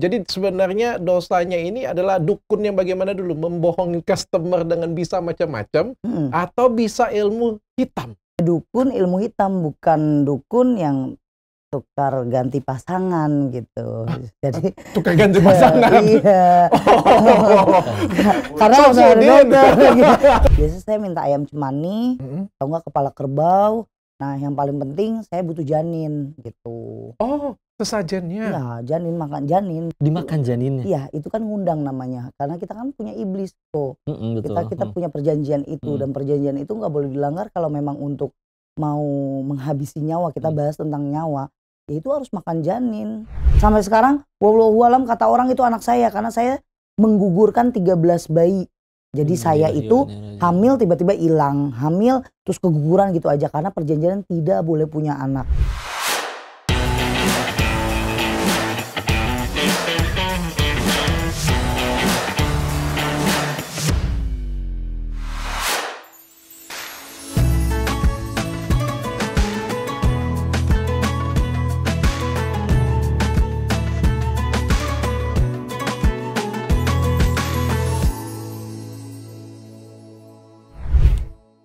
Jadi sebenarnya dosanya ini adalah dukun yang bagaimana dulu membohongi customer dengan bisa macam-macam hmm. atau bisa ilmu hitam. Dukun ilmu hitam bukan dukun yang tukar ganti pasangan gitu. Jadi tukar ganti pasangan. iya. Oh. Karena maksudnya so dokter, gitu. Biasa saya minta ayam cemani, hmm atau enggak kepala kerbau. Nah, yang paling penting saya butuh janin gitu. Oh, Sesajennya. Ya, janin makan janin. Dimakan janinnya. Iya, itu kan ngundang namanya. Karena kita kan punya iblis kok. Mm -mm, betul. Kita kita mm. punya perjanjian itu mm. dan perjanjian itu nggak boleh dilanggar kalau memang untuk mau menghabisi nyawa. Kita mm. bahas tentang nyawa. Ya itu harus makan janin. Sampai sekarang, wallahu hualam kata orang itu anak saya karena saya menggugurkan 13 bayi. Jadi hmm, saya iya, itu iya, iya, iya. hamil tiba-tiba hilang, hamil terus keguguran gitu aja karena perjanjian tidak boleh punya anak.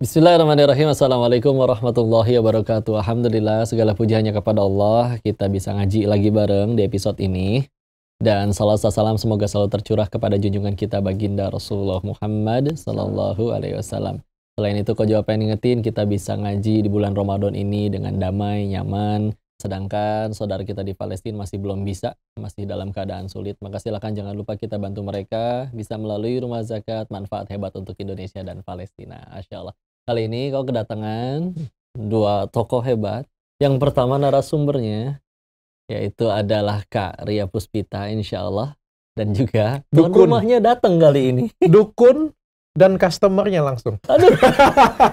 Bismillahirrahmanirrahim. Assalamualaikum warahmatullahi wabarakatuh. Alhamdulillah segala puji hanya kepada Allah. Kita bisa ngaji lagi bareng di episode ini. Dan salam salam semoga selalu tercurah kepada junjungan kita baginda Rasulullah Muhammad Sallallahu Alaihi Wasallam. Selain itu, kau jawab yang ngingetin kita bisa ngaji di bulan Ramadan ini dengan damai, nyaman. Sedangkan saudara kita di Palestina masih belum bisa, masih dalam keadaan sulit. Maka silahkan jangan lupa kita bantu mereka bisa melalui rumah zakat, manfaat hebat untuk Indonesia dan Palestina. Asya Allah. Kali ini kau kedatangan dua tokoh hebat. Yang pertama narasumbernya yaitu adalah Kak Ria Puspita insya Allah dan juga dukun Tuan rumahnya datang kali ini. Dukun dan customernya langsung. Aduh.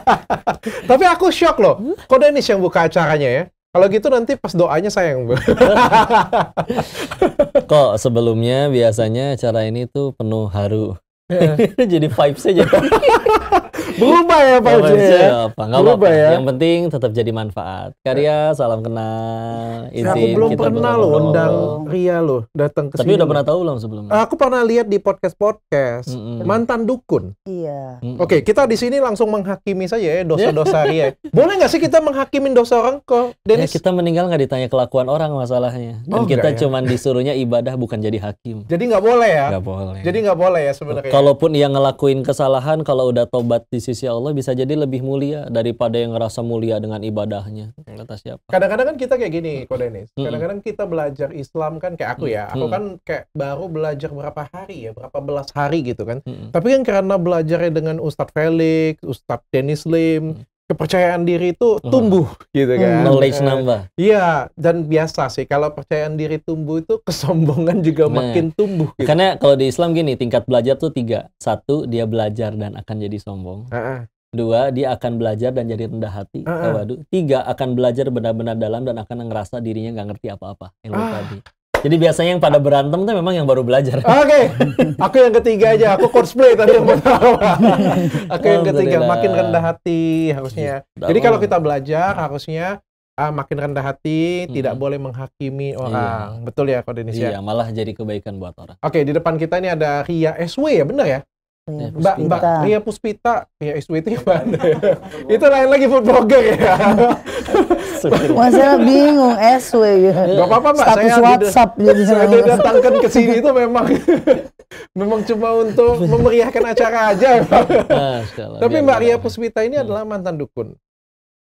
Tapi aku shock loh. Kok Dennis yang buka acaranya ya? Kalau gitu nanti pas doanya saya sayang. Kok sebelumnya biasanya acara ini tuh penuh haru. Yeah. jadi vibes saja. Berubah ya Pak Uci. Ya. Apa? Gak apa apa. ya. Yang penting tetap jadi manfaat. Karya, ya. salam kenal. Izin, aku belum kita pernah loh undang Ria loh datang ke sini. Tapi udah pernah tahu loh sebelumnya? Aku pernah lihat di podcast-podcast mm -mm. mantan dukun. Iya. Mm -mm. Oke, kita di sini langsung menghakimi saja ya dosa-dosa ya. Ria. Boleh nggak sih kita menghakimin dosa orang kok? Ya, Dennis? Ya, kita meninggal nggak ditanya kelakuan orang masalahnya. Dan oh, kita ya? cuman disuruhnya ibadah bukan jadi hakim. Jadi nggak boleh ya? Nggak boleh. Jadi nggak boleh ya sebenarnya. Kalaupun yang ngelakuin kesalahan, kalau udah tobat di sisi Allah bisa jadi lebih mulia daripada yang ngerasa mulia dengan ibadahnya. Kata siapa? Kadang-kadang kan kita kayak gini, kok hmm. Dennis Kadang-kadang kita belajar Islam kan kayak aku ya. Aku hmm. kan kayak baru belajar berapa hari ya, berapa belas hari gitu kan. Hmm. Tapi kan karena belajarnya dengan Ustadz Felix, Ustadz Dennis Lim, kepercayaan diri itu hmm. tumbuh oh. gitu kan. Hmm, knowledge eh, nambah. Iya, dan biasa sih kalau percayaan diri tumbuh itu kesombongan juga nah, makin tumbuh gitu. Karena kalau di Islam gini, tingkat belajar tuh tiga. Satu, dia belajar dan akan jadi sombong. Uh -uh. Dua, dia akan belajar dan jadi rendah hati. Uh -uh. Tiga, akan belajar benar-benar dalam dan akan ngerasa dirinya nggak ngerti apa-apa. Yang ah. tadi. Jadi biasanya yang pada berantem tuh memang yang baru belajar. Ah, oke, okay. aku yang ketiga aja. Aku cosplay tadi yang pertama. aku yang ketiga. Makin rendah hati harusnya. Jadi kalau kita belajar harusnya ah, makin rendah hati, hmm. tidak boleh menghakimi iya. orang. Iya. Betul ya kode Indonesia? Ya? Iya, malah jadi kebaikan buat orang. Oke, okay, di depan kita ini ada Ria SW ya, benar ya? Mbak Mbak Ria Puspita, Ria SW itu yang mana? itu lain lagi food blogger ya. Masalah saya bingung SW ya. Gak apa-apa Mbak, Status saya WhatsApp jadi saya datangkan ke sini itu memang memang cuma untuk memeriahkan acara aja. Nah, Tapi Mbak Ria Puspita ini hmm. adalah mantan dukun.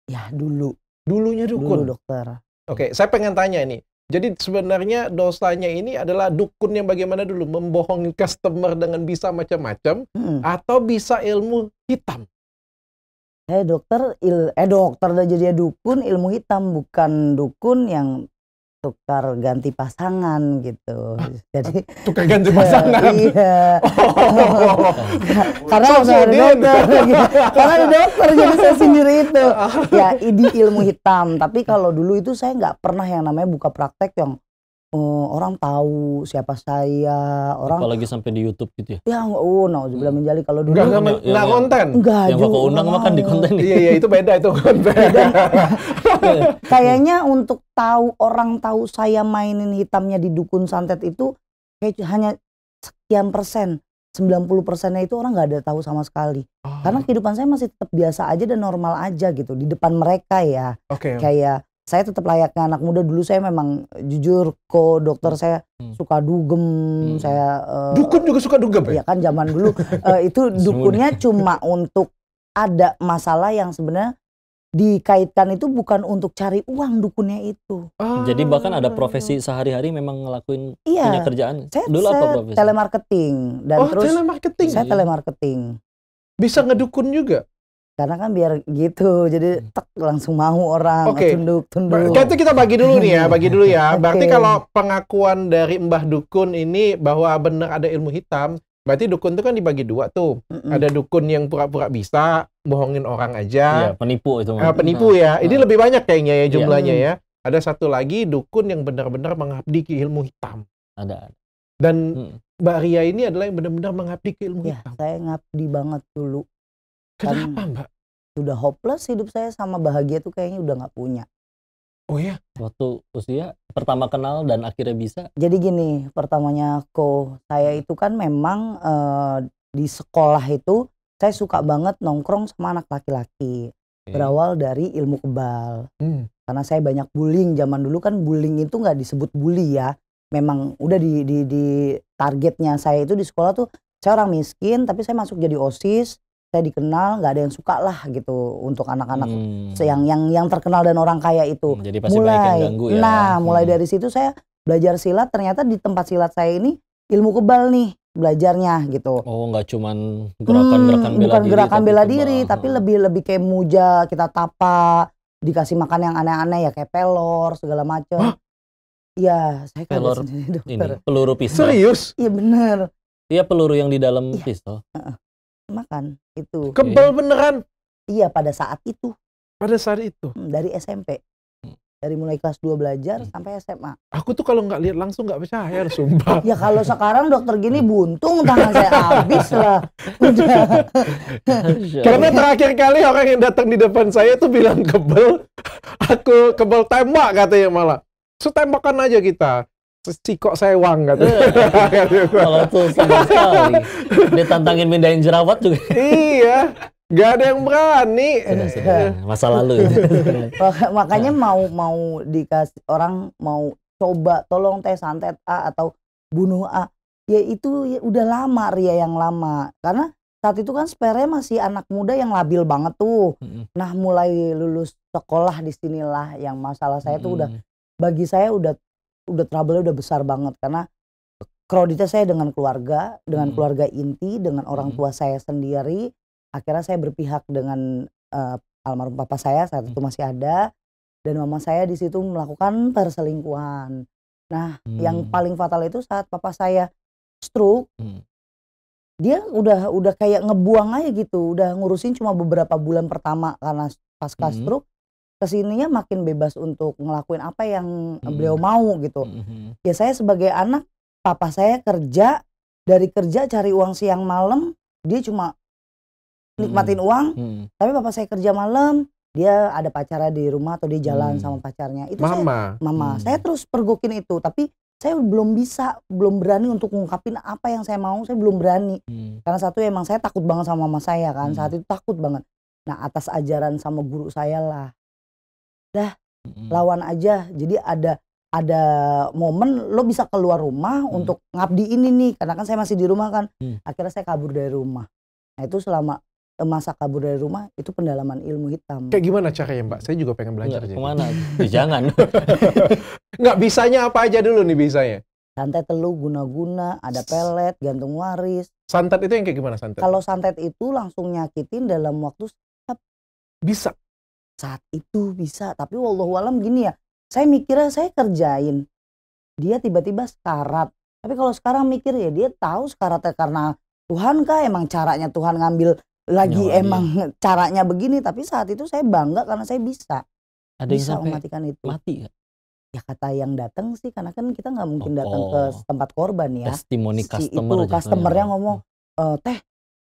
Ya, dulu. Dulunya dukun. Dulu dokter. Oke, saya pengen tanya ini. Jadi sebenarnya dosanya ini adalah dukun yang bagaimana dulu membohongi customer dengan bisa macam-macam hmm. atau bisa ilmu hitam. Saya eh, dokter, il, eh dokter udah jadi dukun ilmu hitam bukan dukun yang tukar ganti pasangan gitu. Jadi tukar ganti iya, pasangan. iya. karena udah saya ada dokter. gitu. karena ada dokter jadi saya sendiri itu. Ya, ini ilmu hitam, tapi kalau dulu itu saya nggak pernah yang namanya buka praktek yang oh, orang tahu siapa saya orang apalagi sampai di YouTube gitu ya ya oh no bilang hmm. menjali kalau dulu nggak nggak konten nggak yang aku undang makan di konten iya iya itu beda itu konten beda. kayaknya untuk tahu orang tahu saya mainin hitamnya di dukun santet itu kayak hanya sekian persen Sembilan puluh persennya itu orang nggak ada tahu sama sekali oh. karena kehidupan saya masih tetap biasa aja dan normal aja gitu di depan mereka ya okay. kayak saya tetap layaknya anak muda dulu saya memang jujur ko dokter hmm. saya hmm. suka dugem hmm. saya uh, eh, dukun juga suka dugem ya, iya kan zaman dulu uh, itu dukunnya cuma untuk ada masalah yang sebenarnya dikaitkan itu bukan untuk cari uang dukunnya itu. Ah. Jadi bahkan ada iya, profesi iya. sehari-hari memang ngelakuin iya. punya kerjaan. Saya, Dulu saya apa profesi? Telemarketing dan oh, terus telemarketing. Saya telemarketing. Bisa ngedukun juga? Karena kan biar gitu, jadi hmm. tek langsung mau orang okay. tunduk tunduk. itu kita bagi dulu nih ya, bagi dulu ya. Berarti kalau pengakuan dari Mbah Dukun ini bahwa benar ada ilmu hitam, berarti dukun itu kan dibagi dua tuh. Mm-mm. Ada dukun yang pura-pura bisa bohongin orang aja. Ya, penipu itu. Uh, penipu ya. Ini lebih banyak kayaknya ya iya. jumlahnya ya. ya. Ada satu lagi dukun yang benar-benar mengabdi ke ilmu hitam. Ada. Dan hmm. Mbak Ria ini adalah yang benar-benar mengabdi ke ilmu ya, hitam. Saya ngabdi banget dulu. Kenapa kan mbak? Sudah hopeless hidup saya sama bahagia tuh kayaknya udah nggak punya. Oh ya? Waktu usia pertama kenal dan akhirnya bisa? Jadi gini, pertamanya ko saya hmm. itu kan memang uh, di sekolah itu saya suka banget nongkrong sama anak laki-laki. Okay. Berawal dari ilmu kebal. Hmm. Karena saya banyak bullying zaman dulu kan bullying itu nggak disebut bully ya. Memang udah di, di di targetnya saya itu di sekolah tuh saya orang miskin tapi saya masuk jadi OSIS saya dikenal nggak ada yang suka lah gitu untuk anak-anak hmm. yang yang yang terkenal dan orang kaya itu. Hmm, jadi pasti mulai, yang ganggu ya. Nah, hmm. mulai dari situ saya belajar silat. Ternyata di tempat silat saya ini ilmu kebal nih belajarnya gitu. Oh, nggak cuman gerakan-gerakan hmm, bela bukan diri. gerakan tapi bela diri, hmm. tapi lebih lebih kayak muja, kita tapa, dikasih makan yang aneh-aneh ya kayak pelor segala macam. Iya, saya pelor ini peluru pisau. Serius? Iya benar. Iya peluru yang di dalam ya. pistol makan itu. Kebel beneran? Iya pada saat itu. Pada saat itu. Hmm, dari SMP. Hmm. Dari mulai kelas 2 belajar hmm. sampai SMA. Aku tuh kalau nggak lihat langsung nggak percaya, sumpah. ya kalau sekarang dokter gini hmm. buntung tangan saya habis lah. Karena terakhir kali orang yang datang di depan saya tuh bilang kebel, aku kebel tembak katanya malah. So tembakan aja kita. Cikok sewang kata. Eh, kalau tuh sama sekali. Dia Ditantangin mindahin jerawat juga. iya. Gak ada yang berani. Sudah, sudah. Masa lalu. Ya. Oh, makanya mau mau dikasih orang mau coba tolong teh santet A atau bunuh A. Ya itu ya udah lama Ria yang lama. Karena saat itu kan spare masih anak muda yang labil banget tuh. Nah mulai lulus sekolah disinilah yang masalah saya tuh udah bagi saya udah udah trouble udah besar banget karena kreditnya saya dengan keluarga, dengan hmm. keluarga inti, dengan orang hmm. tua hmm. saya sendiri. Akhirnya saya berpihak dengan uh, almarhum papa saya saat itu hmm. masih ada dan mama saya di situ melakukan perselingkuhan. Nah, hmm. yang paling fatal itu saat papa saya stroke, hmm. dia udah udah kayak ngebuang aja gitu, udah ngurusin cuma beberapa bulan pertama karena pasca hmm. stroke kesininya makin bebas untuk ngelakuin apa yang hmm. beliau mau gitu. Hmm. Ya saya sebagai anak, papa saya kerja dari kerja cari uang siang malam, dia cuma nikmatin hmm. uang. Hmm. Tapi papa saya kerja malam, dia ada pacara di rumah atau dia jalan hmm. sama pacarnya. Itu mama. Saya, mama, hmm. saya terus pergokin itu, tapi saya belum bisa, belum berani untuk mengungkapin apa yang saya mau, saya belum berani. Hmm. Karena satu emang saya takut banget sama mama saya kan, hmm. saat itu takut banget. Nah, atas ajaran sama guru saya lah, dah hmm lawan aja jadi ada ada momen lo bisa keluar rumah hmm untuk ngabdi ini nih karena kan saya masih di rumah kan mm. akhirnya saya kabur dari rumah nah itu selama eh, masa kabur dari rumah itu pendalaman ilmu hitam. Kayak gimana caranya Mbak? Saya juga pengen belajar. Nggak, kemana? ya, jangan. Nggak bisanya apa aja dulu nih bisanya? Santet telu guna-guna, ada pelet, gantung waris. Santet itu yang kayak gimana santet? Kalau santet itu langsung nyakitin dalam waktu Bisa? saat itu bisa tapi wallahualam gini ya saya mikirnya saya kerjain dia tiba-tiba sekarat tapi kalau sekarang mikir ya dia tahu sekaratnya karena Tuhan kah emang caranya Tuhan ngambil lagi Nyawa emang dia. caranya begini tapi saat itu saya bangga karena saya bisa ada bisa yang mematikan itu mati ya? ya kata yang datang sih karena kan kita nggak mungkin oh, datang ke oh. tempat korban ya testimoni si customer itu customernya hmm. ngomong e, teh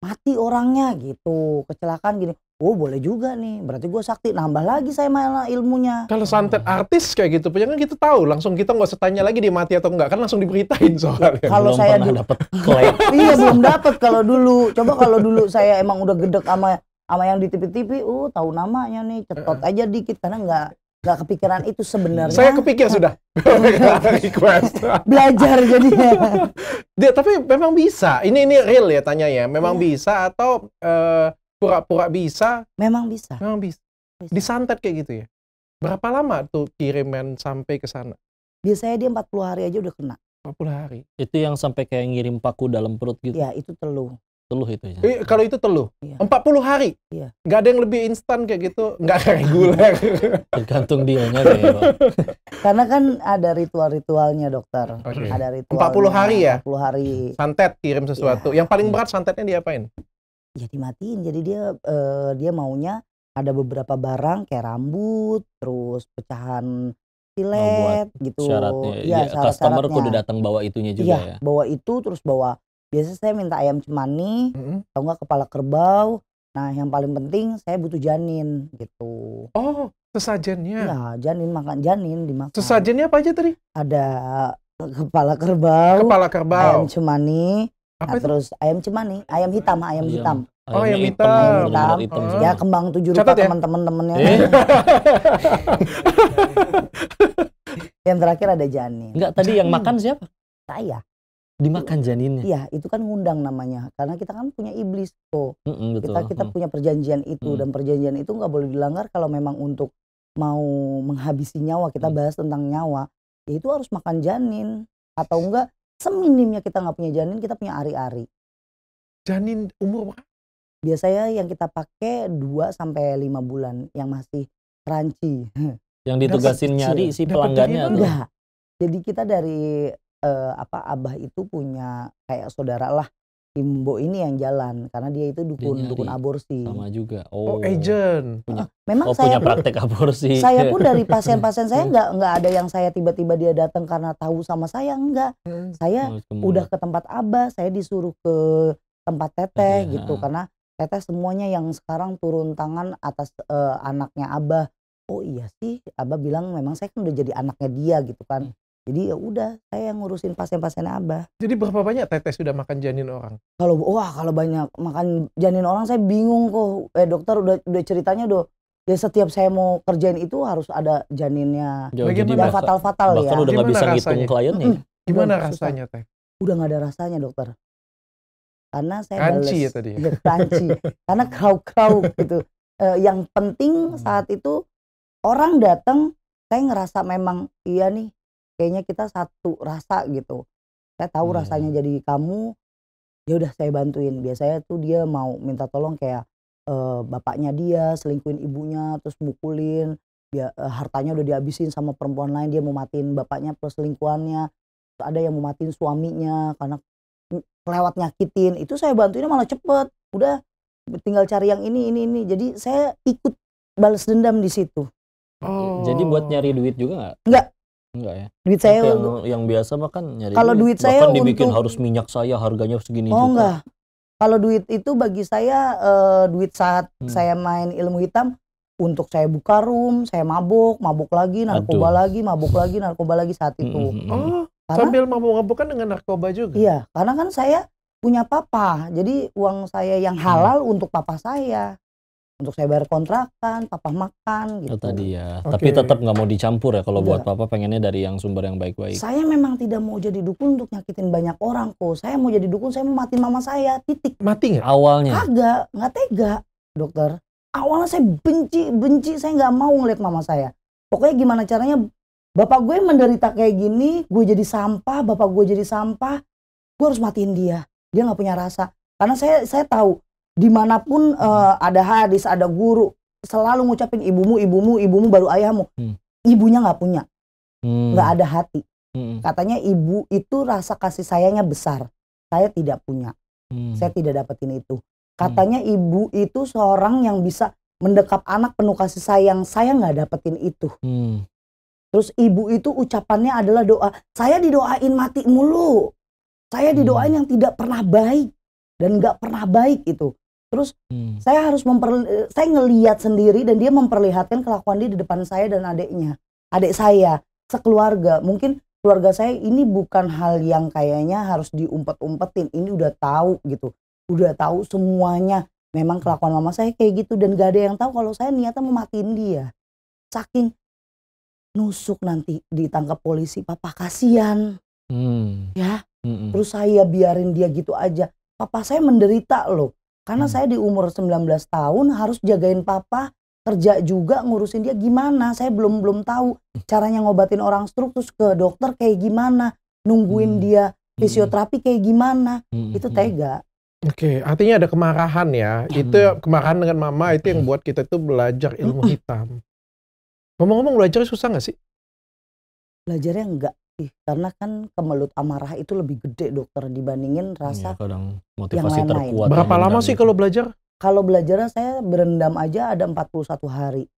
mati orangnya gitu kecelakaan gini Oh boleh juga nih, berarti gue sakti. Nambah lagi saya malah ilmunya. Kalau santet artis kayak gitu, punya kan kita tahu. Langsung kita nggak setanya lagi dia mati atau enggak, kan langsung diberitain soalnya. Kalau saya dulu dapat klaim. iya belum dapat kalau dulu. Coba kalau dulu saya emang udah gedek sama sama yang di TV-TV, uh oh, tahu namanya nih, cetot aja dikit karena nggak nggak kepikiran itu sebenarnya. Saya kepikir sudah. Belajar jadi Dia tapi memang bisa. Ini ini real ya tanya ya. Memang iya. bisa atau uh, pura-pura bisa memang bisa memang bisa, bisa. disantet kayak gitu ya berapa lama tuh kiriman sampai ke sana biasanya dia 40 hari aja udah kena 40 hari itu yang sampai kayak ngirim paku dalam perut gitu ya itu teluh teluh itu ya. Eh, kalau itu teluh Ya. 40 hari iya. Gak ada yang lebih instan kayak gitu nggak reguler tergantung dianya deh ya, Pak. karena kan ada ritual-ritualnya dokter okay. ada ritual 40 hari ya 40 hari santet kirim sesuatu Ya. yang paling berat santetnya diapain Ya dimatiin, jadi dia, uh, dia maunya ada beberapa barang kayak rambut, terus pecahan oh, silet nah, gitu. syaratnya, ya syarat customer kudu datang bawa itunya iya, juga Iya, ya? bawa itu terus bawa biasanya saya minta ayam cemani mm-hmm. atau enggak kepala kerbau. Nah, yang paling penting saya butuh janin gitu. Oh, sesajennya. ya janin makan janin dimakan. Sesajennya apa aja tadi? Ada kepala kerbau, Kepala kerbau ayam cemani, apa nah, itu? terus ayam cemani, ayam hitam, ayam, ayam. hitam. Ayam oh, ayam hitam. Ayam hitam. Ayam hitam. Ya, kembang tujuh rupa ya? teman-teman temennya. Eh. yang terakhir ada janin. Enggak, tadi janin. yang makan siapa? Saya. Dimakan janinnya? Iya, itu kan ngundang namanya. Karena kita kan punya iblis kok. Mm -mm, betul. Kita, kita mm. punya perjanjian itu. Mm. Dan perjanjian itu nggak boleh dilanggar kalau memang untuk mau menghabisi nyawa. Kita mm. bahas tentang nyawa. Ya itu harus makan janin. Atau enggak seminimnya kita nggak punya janin kita punya ari-ari janin umur berapa biasanya yang kita pakai 2 sampai lima bulan yang masih ranci yang ditugasin nyari si pelanggannya enggak jadi kita dari uh, apa abah itu punya kayak saudara lah Imbo ini yang jalan karena dia itu dukun dia dukun iya. aborsi. Sama juga. Oh, oh agent. Punya, ah, Memang oh, saya punya praktek aborsi. Saya pun dari pasien-pasien saya nggak nggak ada yang saya tiba-tiba dia datang karena tahu sama saya enggak. Hmm. Saya oh, udah ke tempat Abah, saya disuruh ke tempat Teteh ya. gitu karena Teteh semuanya yang sekarang turun tangan atas uh, anaknya Abah. Oh iya sih, Abah bilang memang saya kan udah jadi anaknya dia gitu kan. Hmm. Jadi ya udah, saya yang ngurusin pasien-pasien Abah. Jadi berapa banyak tetes sudah makan janin orang? Kalau wah, kalau banyak makan janin orang saya bingung kok. Eh dokter udah udah ceritanya udah ya setiap saya mau kerjain itu harus ada janinnya. Bagaimana? fatal-fatal ya. Bahkan udah nggak bisa rasanya? ngitung kliennya. Mm hmm Gimana udah, rasanya, Teh? Udah nggak ada rasanya, Dokter. Karena saya kanci ya tadi. Ya, iya, kanci. Karena kau-kau gitu. Uh, yang penting hmm. saat itu orang datang saya ngerasa memang iya nih kayaknya kita satu rasa gitu saya tahu hmm. rasanya iya. jadi kamu ya udah saya bantuin biasanya tuh dia mau minta tolong kayak uh, bapaknya dia selingkuhin ibunya terus mukulin dia, uh, e, hartanya udah dihabisin sama perempuan lain dia mau matiin bapaknya plus selingkuhannya ada yang mau matiin suaminya karena lewat nyakitin itu saya bantuinnya malah cepet udah tinggal cari yang ini ini ini jadi saya ikut balas dendam di situ oh. jadi buat nyari oh. duit juga nggak nggak Enggak ya. Duit saya yang, yang biasa mah kan nyari. Kalau duit, saya bahkan dibikin harus minyak saya harganya segini oh, juga. enggak. Kalau duit itu bagi saya uh, duit saat hmm. saya main ilmu hitam untuk saya buka room, saya mabuk, mabuk lagi, narkoba Aduh. lagi, mabuk lagi, narkoba lagi saat hmm, itu. Hmm, hmm, hmm. Oh, karena, sambil mabuk-mabuk kan dengan narkoba juga. Iya, karena kan saya punya papa. Jadi uang saya yang halal hmm. untuk papa saya untuk saya bayar kontrakan, papa makan oh, gitu. tadi ya. Okay. Tapi tetap nggak mau dicampur ya kalau buat papa pengennya dari yang sumber yang baik-baik. Saya memang tidak mau jadi dukun untuk nyakitin banyak orang kok. Saya mau jadi dukun, saya mau matiin mama saya, titik. Mati nggak? Awalnya? Kagak, nggak tega, dokter. Awalnya saya benci, benci, saya nggak mau ngeliat mama saya. Pokoknya gimana caranya bapak gue menderita kayak gini, gue jadi sampah, bapak gue jadi sampah, gue harus matiin dia. Dia nggak punya rasa. Karena saya saya tahu dimanapun uh, ada hadis ada guru selalu ngucapin ibumu ibumu ibumu baru ayahmu hmm. ibunya nggak punya hmm. nggak hmm. ada hati hmm. katanya ibu itu rasa kasih sayangnya besar saya tidak punya hmm. saya tidak dapetin itu hmm. katanya hmm. ibu itu seorang yang bisa mendekap anak penuh kasih sayang saya nggak dapetin itu hmm. terus ibu itu ucapannya adalah doa saya didoain mati mulu saya didoain hmm. yang tidak pernah baik dan gak pernah baik itu Terus hmm. saya harus memper saya ngeliat sendiri dan dia memperlihatkan kelakuan dia di depan saya dan adiknya. Adik saya, sekeluarga. Mungkin keluarga saya ini bukan hal yang kayaknya harus diumpet-umpetin. Ini udah tahu gitu. Udah tahu semuanya. Memang kelakuan mama saya kayak gitu dan gak ada yang tahu kalau saya niatnya mau matiin dia. Saking nusuk nanti ditangkap polisi, papa kasihan. Hmm. Ya. Hmm. hmm. Terus saya biarin dia gitu aja. Papa saya menderita loh karena hmm. saya di umur 19 tahun harus jagain papa, kerja juga ngurusin dia gimana. Saya belum belum tahu hmm. caranya ngobatin orang stroke terus ke dokter kayak gimana, nungguin hmm. dia hmm. fisioterapi kayak gimana. Hmm. Itu hmm. tega. Oke, okay, artinya ada kemarahan ya. Hmm. Itu kemarahan dengan mama itu yang buat kita itu belajar ilmu hitam. Ngomong-ngomong belajar susah gak sih? Belajarnya enggak ih karena kan kemelut amarah itu lebih gede dokter dibandingin rasa ya, kadang motivasi yang lain -lain. terkuat berapa lama sih kalau belajar kalau belajar saya berendam aja ada 41 hari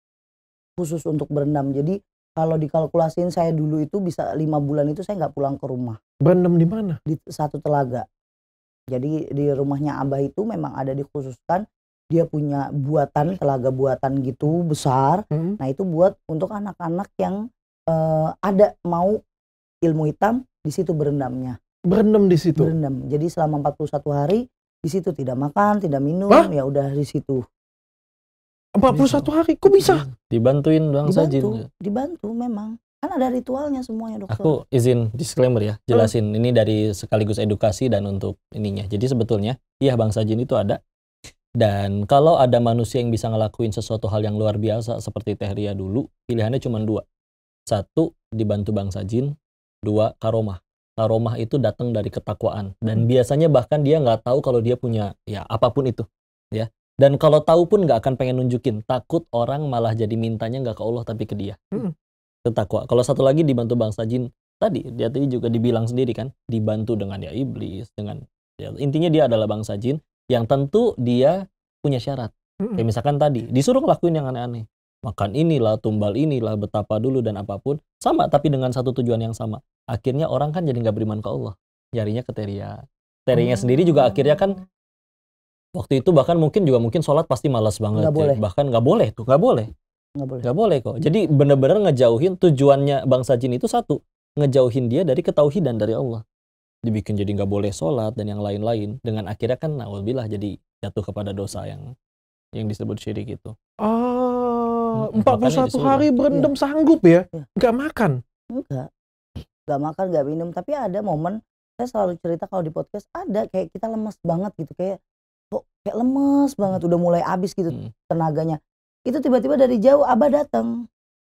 khusus untuk berendam jadi kalau dikalkulasiin saya dulu itu bisa lima bulan itu saya nggak pulang ke rumah berendam di mana di satu telaga jadi di rumahnya abah itu memang ada dikhususkan dia punya buatan telaga buatan gitu besar hmm. nah itu buat untuk anak-anak yang uh, ada mau ilmu hitam di situ berendamnya. Berendam di situ. Berendam. Jadi selama 41 hari di situ tidak makan, tidak minum, Hah? ya udah di situ. 41 hari kok bisa? Iya. Dibantuin Bang dibantu, Sajin. Dibantu memang. Kan ada ritualnya semuanya, Dokter. Aku izin disclaimer ya, jelasin hmm. ini dari sekaligus edukasi dan untuk ininya. Jadi sebetulnya iya Bang Sajin itu ada dan kalau ada manusia yang bisa ngelakuin sesuatu hal yang luar biasa seperti tehria dulu, pilihannya cuma dua. Satu, dibantu Bang Sajin. Dua, karomah. Karomah itu datang dari ketakwaan dan hmm. biasanya bahkan dia nggak tahu kalau dia punya ya apapun itu, ya. Dan kalau tahu pun nggak akan pengen nunjukin, takut orang malah jadi mintanya nggak ke Allah tapi ke dia. Hmm. Ketakwa. Kalau satu lagi dibantu bangsa jin tadi, dia tadi juga dibilang sendiri kan, dibantu dengan ya iblis, dengan ya, intinya dia adalah bangsa jin yang tentu dia punya syarat. Hmm. Kayak misalkan tadi disuruh ngelakuin yang aneh-aneh makan inilah, tumbal inilah, betapa dulu dan apapun sama tapi dengan satu tujuan yang sama akhirnya orang kan jadi nggak beriman ke Allah nyarinya ke Teria Terinya hmm. sendiri juga hmm. akhirnya kan waktu itu bahkan mungkin juga mungkin sholat pasti malas banget gak ya. boleh. bahkan nggak boleh tuh nggak boleh nggak boleh gak boleh kok jadi bener-bener ngejauhin tujuannya bangsa jin itu satu ngejauhin dia dari ketauhidan dari Allah dibikin jadi nggak boleh sholat dan yang lain-lain dengan akhirnya kan nawabilah jadi jatuh kepada dosa yang yang disebut syirik itu oh ah, 41 hmm, hari berendam ya. sanggup ya iya. nggak ya. makan enggak gak makan gak minum tapi ada momen saya selalu cerita kalau di podcast ada kayak kita lemes banget gitu kayak kok kayak lemes banget hmm. udah mulai abis gitu hmm. tenaganya itu tiba-tiba dari jauh abah datang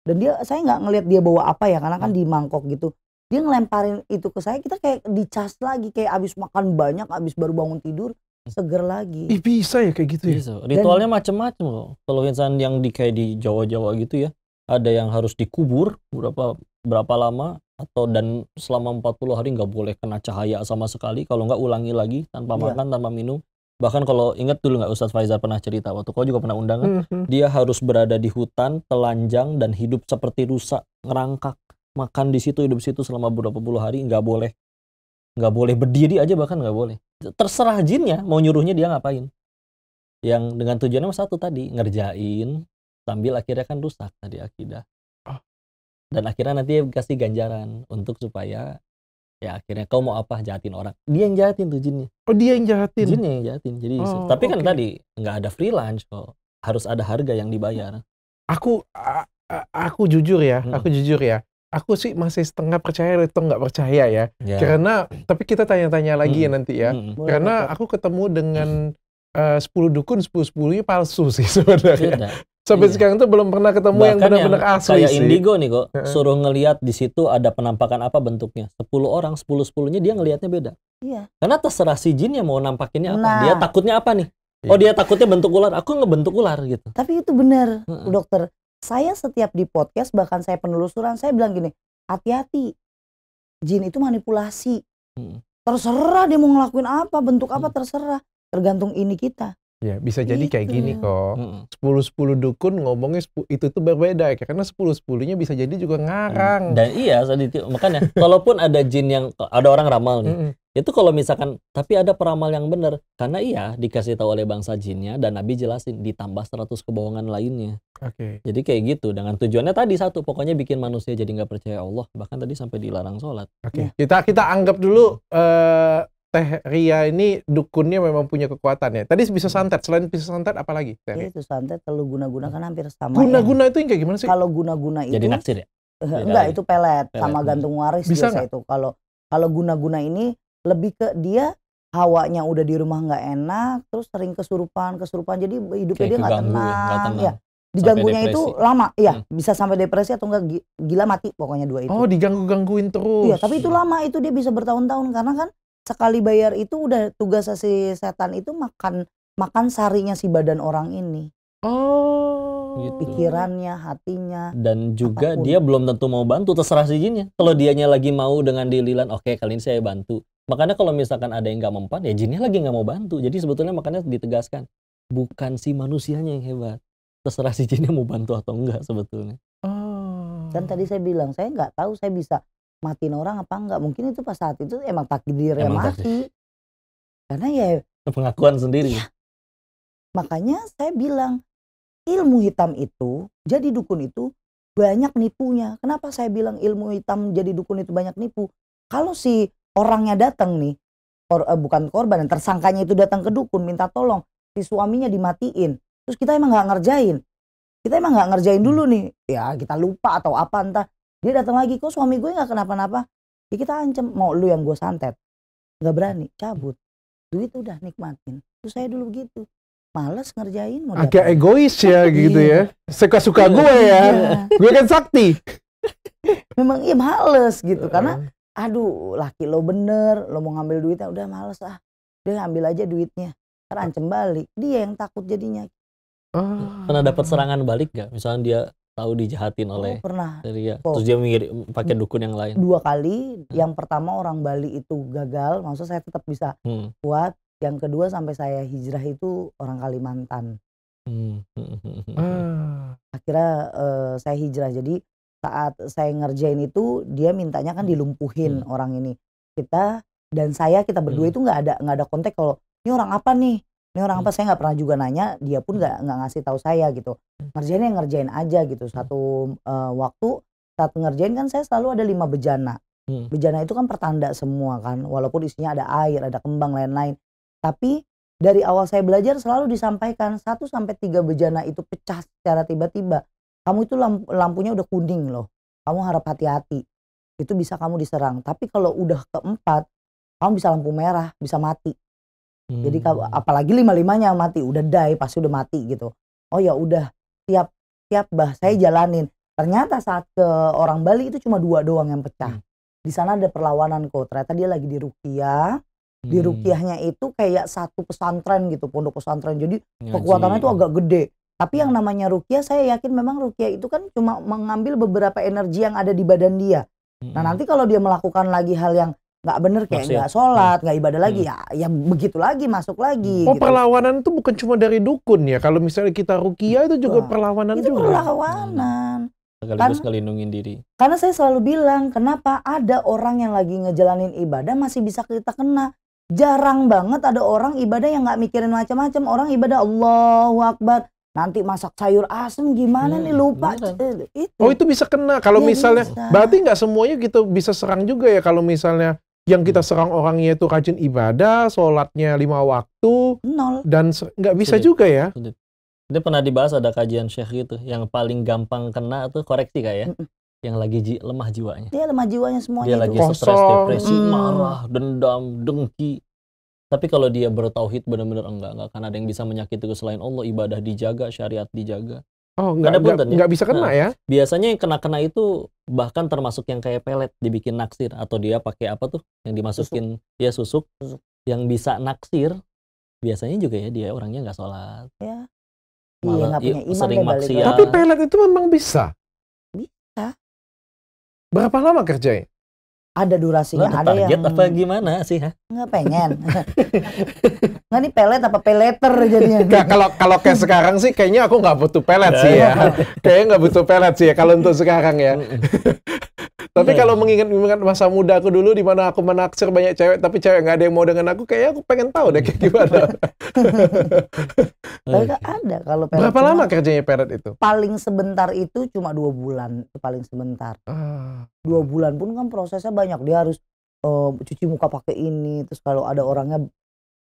dan dia saya nggak ngelihat dia bawa apa ya karena kan hmm. di mangkok gitu dia ngelemparin itu ke saya kita kayak dicas lagi kayak abis makan banyak abis baru bangun tidur hmm. seger lagi. Ih, bisa ya kayak gitu ya. Bisa. Ritualnya macam-macam loh. Kalau insan yang di kayak di Jawa-Jawa gitu ya, ada yang harus dikubur berapa berapa lama atau dan selama 40 hari nggak boleh kena cahaya sama sekali kalau nggak ulangi lagi tanpa yeah. makan tanpa minum bahkan kalau ingat dulu nggak Ustadz Faizal pernah cerita waktu kau juga pernah undangan mm -hmm. dia harus berada di hutan telanjang dan hidup seperti rusak ngerangkak makan di situ hidup di situ selama beberapa puluh hari nggak boleh nggak boleh berdiri aja bahkan nggak boleh terserah jinnya mau nyuruhnya dia ngapain yang dengan tujuannya satu tadi ngerjain sambil akhirnya kan rusak tadi akidah dan akhirnya nanti kasih ganjaran untuk supaya ya akhirnya kau mau apa jahatin orang dia yang jahatin tuh jinnya oh dia yang jahatin jinnya yang jahatin jadi oh, tapi okay. kan tadi nggak ada freelance kok harus ada harga yang dibayar aku aku jujur ya hmm. aku jujur ya aku sih masih setengah percaya atau nggak percaya ya yeah. karena tapi kita tanya-tanya lagi ya hmm. ya nanti ya hmm. karena aku ketemu dengan hmm. Uh, 10 dukun 10 10 palsu sih sebenarnya. Sampai iya. sekarang tuh belum pernah ketemu Bahkan yang benar-benar asli kayak sih. Indigo nih kok, suruh ngelihat di situ ada penampakan apa bentuknya. 10 orang, 10-10-nya dia ngelihatnya beda. Iya. Karena terserah si jin yang mau nampakinnya apa. Nah. Dia takutnya apa nih? Iya. Oh, dia takutnya bentuk ular. Aku ngebentuk ular gitu. Tapi itu benar, dokter. Saya setiap di podcast bahkan saya penelusuran, saya bilang gini, hati-hati. Jin itu manipulasi. Hmm. Terserah dia mau ngelakuin apa, bentuk apa hmm. terserah. Tergantung ini kita. Ya, bisa jadi gitu. kayak gini kok. Sepuluh sepuluh dukun ngomongnya itu tuh berbeda ya, karena sepuluh sepuluhnya bisa jadi juga ngarang. Mm. Dan iya, makanya walaupun ada jin yang ada orang ramal nih, mm itu kalau misalkan tapi ada peramal yang benar, karena iya dikasih tahu oleh bangsa jinnya dan Nabi jelasin ditambah 100 kebohongan lainnya. Oke. Okay. Jadi kayak gitu dengan tujuannya tadi satu, pokoknya bikin manusia jadi nggak percaya Allah, bahkan tadi sampai dilarang sholat. Oke. Okay. Ya. Kita kita anggap dulu uh, Teh Ria ini dukunnya memang punya kekuatan ya. Tadi bisa hmm. santet, selain bisa santet apa lagi? Ya, itu santet kalau guna-guna hmm. kan hampir sama. Guna-guna ya. itu yang kayak gimana sih? Kalau guna-guna itu jadi naksir ya? Eh, jadi enggak, lagi. itu pelet, pelet sama hmm. gantung waris bisa biasa gak? itu. Kalau kalau guna-guna ini lebih ke dia hawanya udah di rumah nggak enak, terus sering kesurupan, kesurupan. Jadi hidupnya dia nggak ya, tenang. Gak tenang. Ya diganggunya itu lama ya hmm. bisa sampai depresi atau enggak gila mati pokoknya dua itu oh diganggu gangguin terus iya tapi itu lama itu dia bisa bertahun-tahun karena kan sekali bayar itu udah tugas si setan itu makan makan sarinya si badan orang ini. Oh. Gitu. Pikirannya, hatinya. Dan juga apapun. dia belum tentu mau bantu terserah si jinnya. Kalau dianya lagi mau dengan dililan, oke okay, kali ini saya bantu. Makanya kalau misalkan ada yang nggak mempan, ya jinnya lagi nggak mau bantu. Jadi sebetulnya makanya ditegaskan, bukan si manusianya yang hebat. Terserah si jinnya mau bantu atau enggak sebetulnya. Oh. Dan tadi saya bilang, saya nggak tahu saya bisa matiin orang apa enggak mungkin itu pas saat itu emang takdirnya emang mati takdir. karena ya pengakuan sendiri ya. makanya saya bilang ilmu hitam itu jadi dukun itu banyak nipunya kenapa saya bilang ilmu hitam jadi dukun itu banyak nipu kalau si orangnya datang nih kor, eh, bukan korban dan tersangkanya itu datang ke dukun minta tolong si suaminya dimatiin terus kita emang nggak ngerjain kita emang nggak ngerjain dulu hmm. nih ya kita lupa atau apa entah dia datang lagi, kok suami gue nggak kenapa-napa? Ya kita ancam, mau lu yang gue santet. Nggak berani, cabut. Duit udah nikmatin. Terus saya dulu gitu Males ngerjain. Mau Agak datang. egois ya iya. gitu ya. Suka-suka iya, gue ya. Iya. gue kan sakti. Memang iya males gitu. Karena aduh laki lo bener, lo mau ngambil duitnya udah males ah. Dia ngambil aja duitnya. Terancam balik. Dia yang takut jadinya. Oh. Pernah dapat serangan balik gak? Misalnya dia tahu dijahatin oleh oh, pernah dari ya. terus dia mikir pakai dukun yang lain dua kali hmm. yang pertama orang Bali itu gagal maksud saya tetap bisa hmm. kuat yang kedua sampai saya hijrah itu orang Kalimantan hmm, hmm, hmm, ah. akhirnya uh, saya hijrah jadi saat saya ngerjain itu dia mintanya kan dilumpuhin hmm. orang ini kita dan saya kita berdua hmm. itu nggak ada nggak ada kontak kalau ini orang apa nih ini orang apa hmm. saya nggak pernah juga nanya dia pun nggak nggak ngasih tahu saya gitu hmm. ngerjain yang ngerjain aja gitu hmm. satu uh, waktu saat ngerjain kan saya selalu ada lima bejana bejana itu kan pertanda semua kan walaupun isinya ada air ada kembang lain-lain tapi dari awal saya belajar selalu disampaikan satu sampai tiga bejana itu pecah secara tiba-tiba. Kamu itu lamp lampunya udah kuning loh. Kamu harap hati-hati. Itu bisa kamu diserang. Tapi kalau udah keempat, kamu bisa lampu merah, bisa mati. Hmm. Jadi apalagi lima-limanya mati, udah die, pasti udah mati gitu. Oh ya udah, tiap tiap bah saya hmm. jalanin. Ternyata saat ke orang Bali itu cuma dua doang yang pecah. Hmm. Di sana ada perlawanan kok. Ternyata dia lagi di Rukia. Hmm. Di Rukiahnya itu kayak satu pesantren gitu, pondok pesantren. Jadi Ngaji. Ya kekuatannya itu agak gede. Tapi yang hmm. namanya Rukia saya yakin memang Rukia itu kan cuma mengambil beberapa energi yang ada di badan dia. Nah, hmm. Nah, nanti kalau dia melakukan lagi hal yang nggak bener kayak nggak sholat hmm. nggak hmm. ibadah lagi hmm. ya ya begitu lagi masuk lagi oh gitu. perlawanan itu bukan cuma dari dukun ya kalau misalnya kita rukia itu juga perlawanan itu juga perlawanan hmm. sekaligus kan ngelindungin diri karena saya selalu bilang kenapa ada orang yang lagi ngejalanin ibadah masih bisa kita kena jarang banget ada orang ibadah yang nggak mikirin macam-macam orang ibadah Allahu Akbar nanti masak sayur asem gimana hmm, nih lupa eh, itu. oh itu bisa kena kalau ya, misalnya bisa. berarti nggak semuanya gitu bisa serang juga ya kalau misalnya yang kita serang orangnya itu rajin ibadah, sholatnya lima waktu, nol dan nggak bisa Sudut. juga ya. Sudut. Itu pernah dibahas ada kajian Syekh gitu, yang paling gampang kena tuh koreksi kayak ya. Mm -mm. Yang lagi ji lemah jiwanya. Dia lemah jiwanya semuanya. Dia itu. lagi stres, depresi, hmm. marah, dendam, dengki. Tapi kalau dia bertauhid benar-benar enggak, enggak akan ada yang bisa menyakiti selain Allah, ibadah dijaga, syariat dijaga. Oh, enggak, enggak, enggak ya? bisa kena nah, ya? Biasanya yang kena-kena itu bahkan termasuk yang kayak pelet dibikin naksir atau dia pakai apa tuh yang dimasukin susuk. ya susuk, susuk. yang bisa naksir biasanya juga ya dia orangnya nggak sholat. Ya. Malah, iya, punya sering maksiat. Tapi pelet itu memang bisa. Bisa. Berapa lama kerjanya? ada durasinya, ada, ada target yang apa gimana sih? Ha? Nggak pengen. nggak nih pelet apa peleter jadinya? Nggak, kalau kalau kayak sekarang sih kayaknya aku nggak butuh pelet sih ya. Iya. kayaknya nggak butuh pelet sih ya kalau untuk sekarang ya. tapi iya. kalau mengingat mengingat masa muda aku dulu di mana aku menaksir banyak cewek tapi cewek nggak ada yang mau dengan aku kayaknya aku pengen tahu deh kayak gimana. tapi ada kalau pelet. Berapa lama kerjanya pelet itu? Paling sebentar itu cuma dua bulan, itu paling sebentar. Ah dua bulan pun kan prosesnya banyak dia harus uh, cuci muka pakai ini terus kalau ada orangnya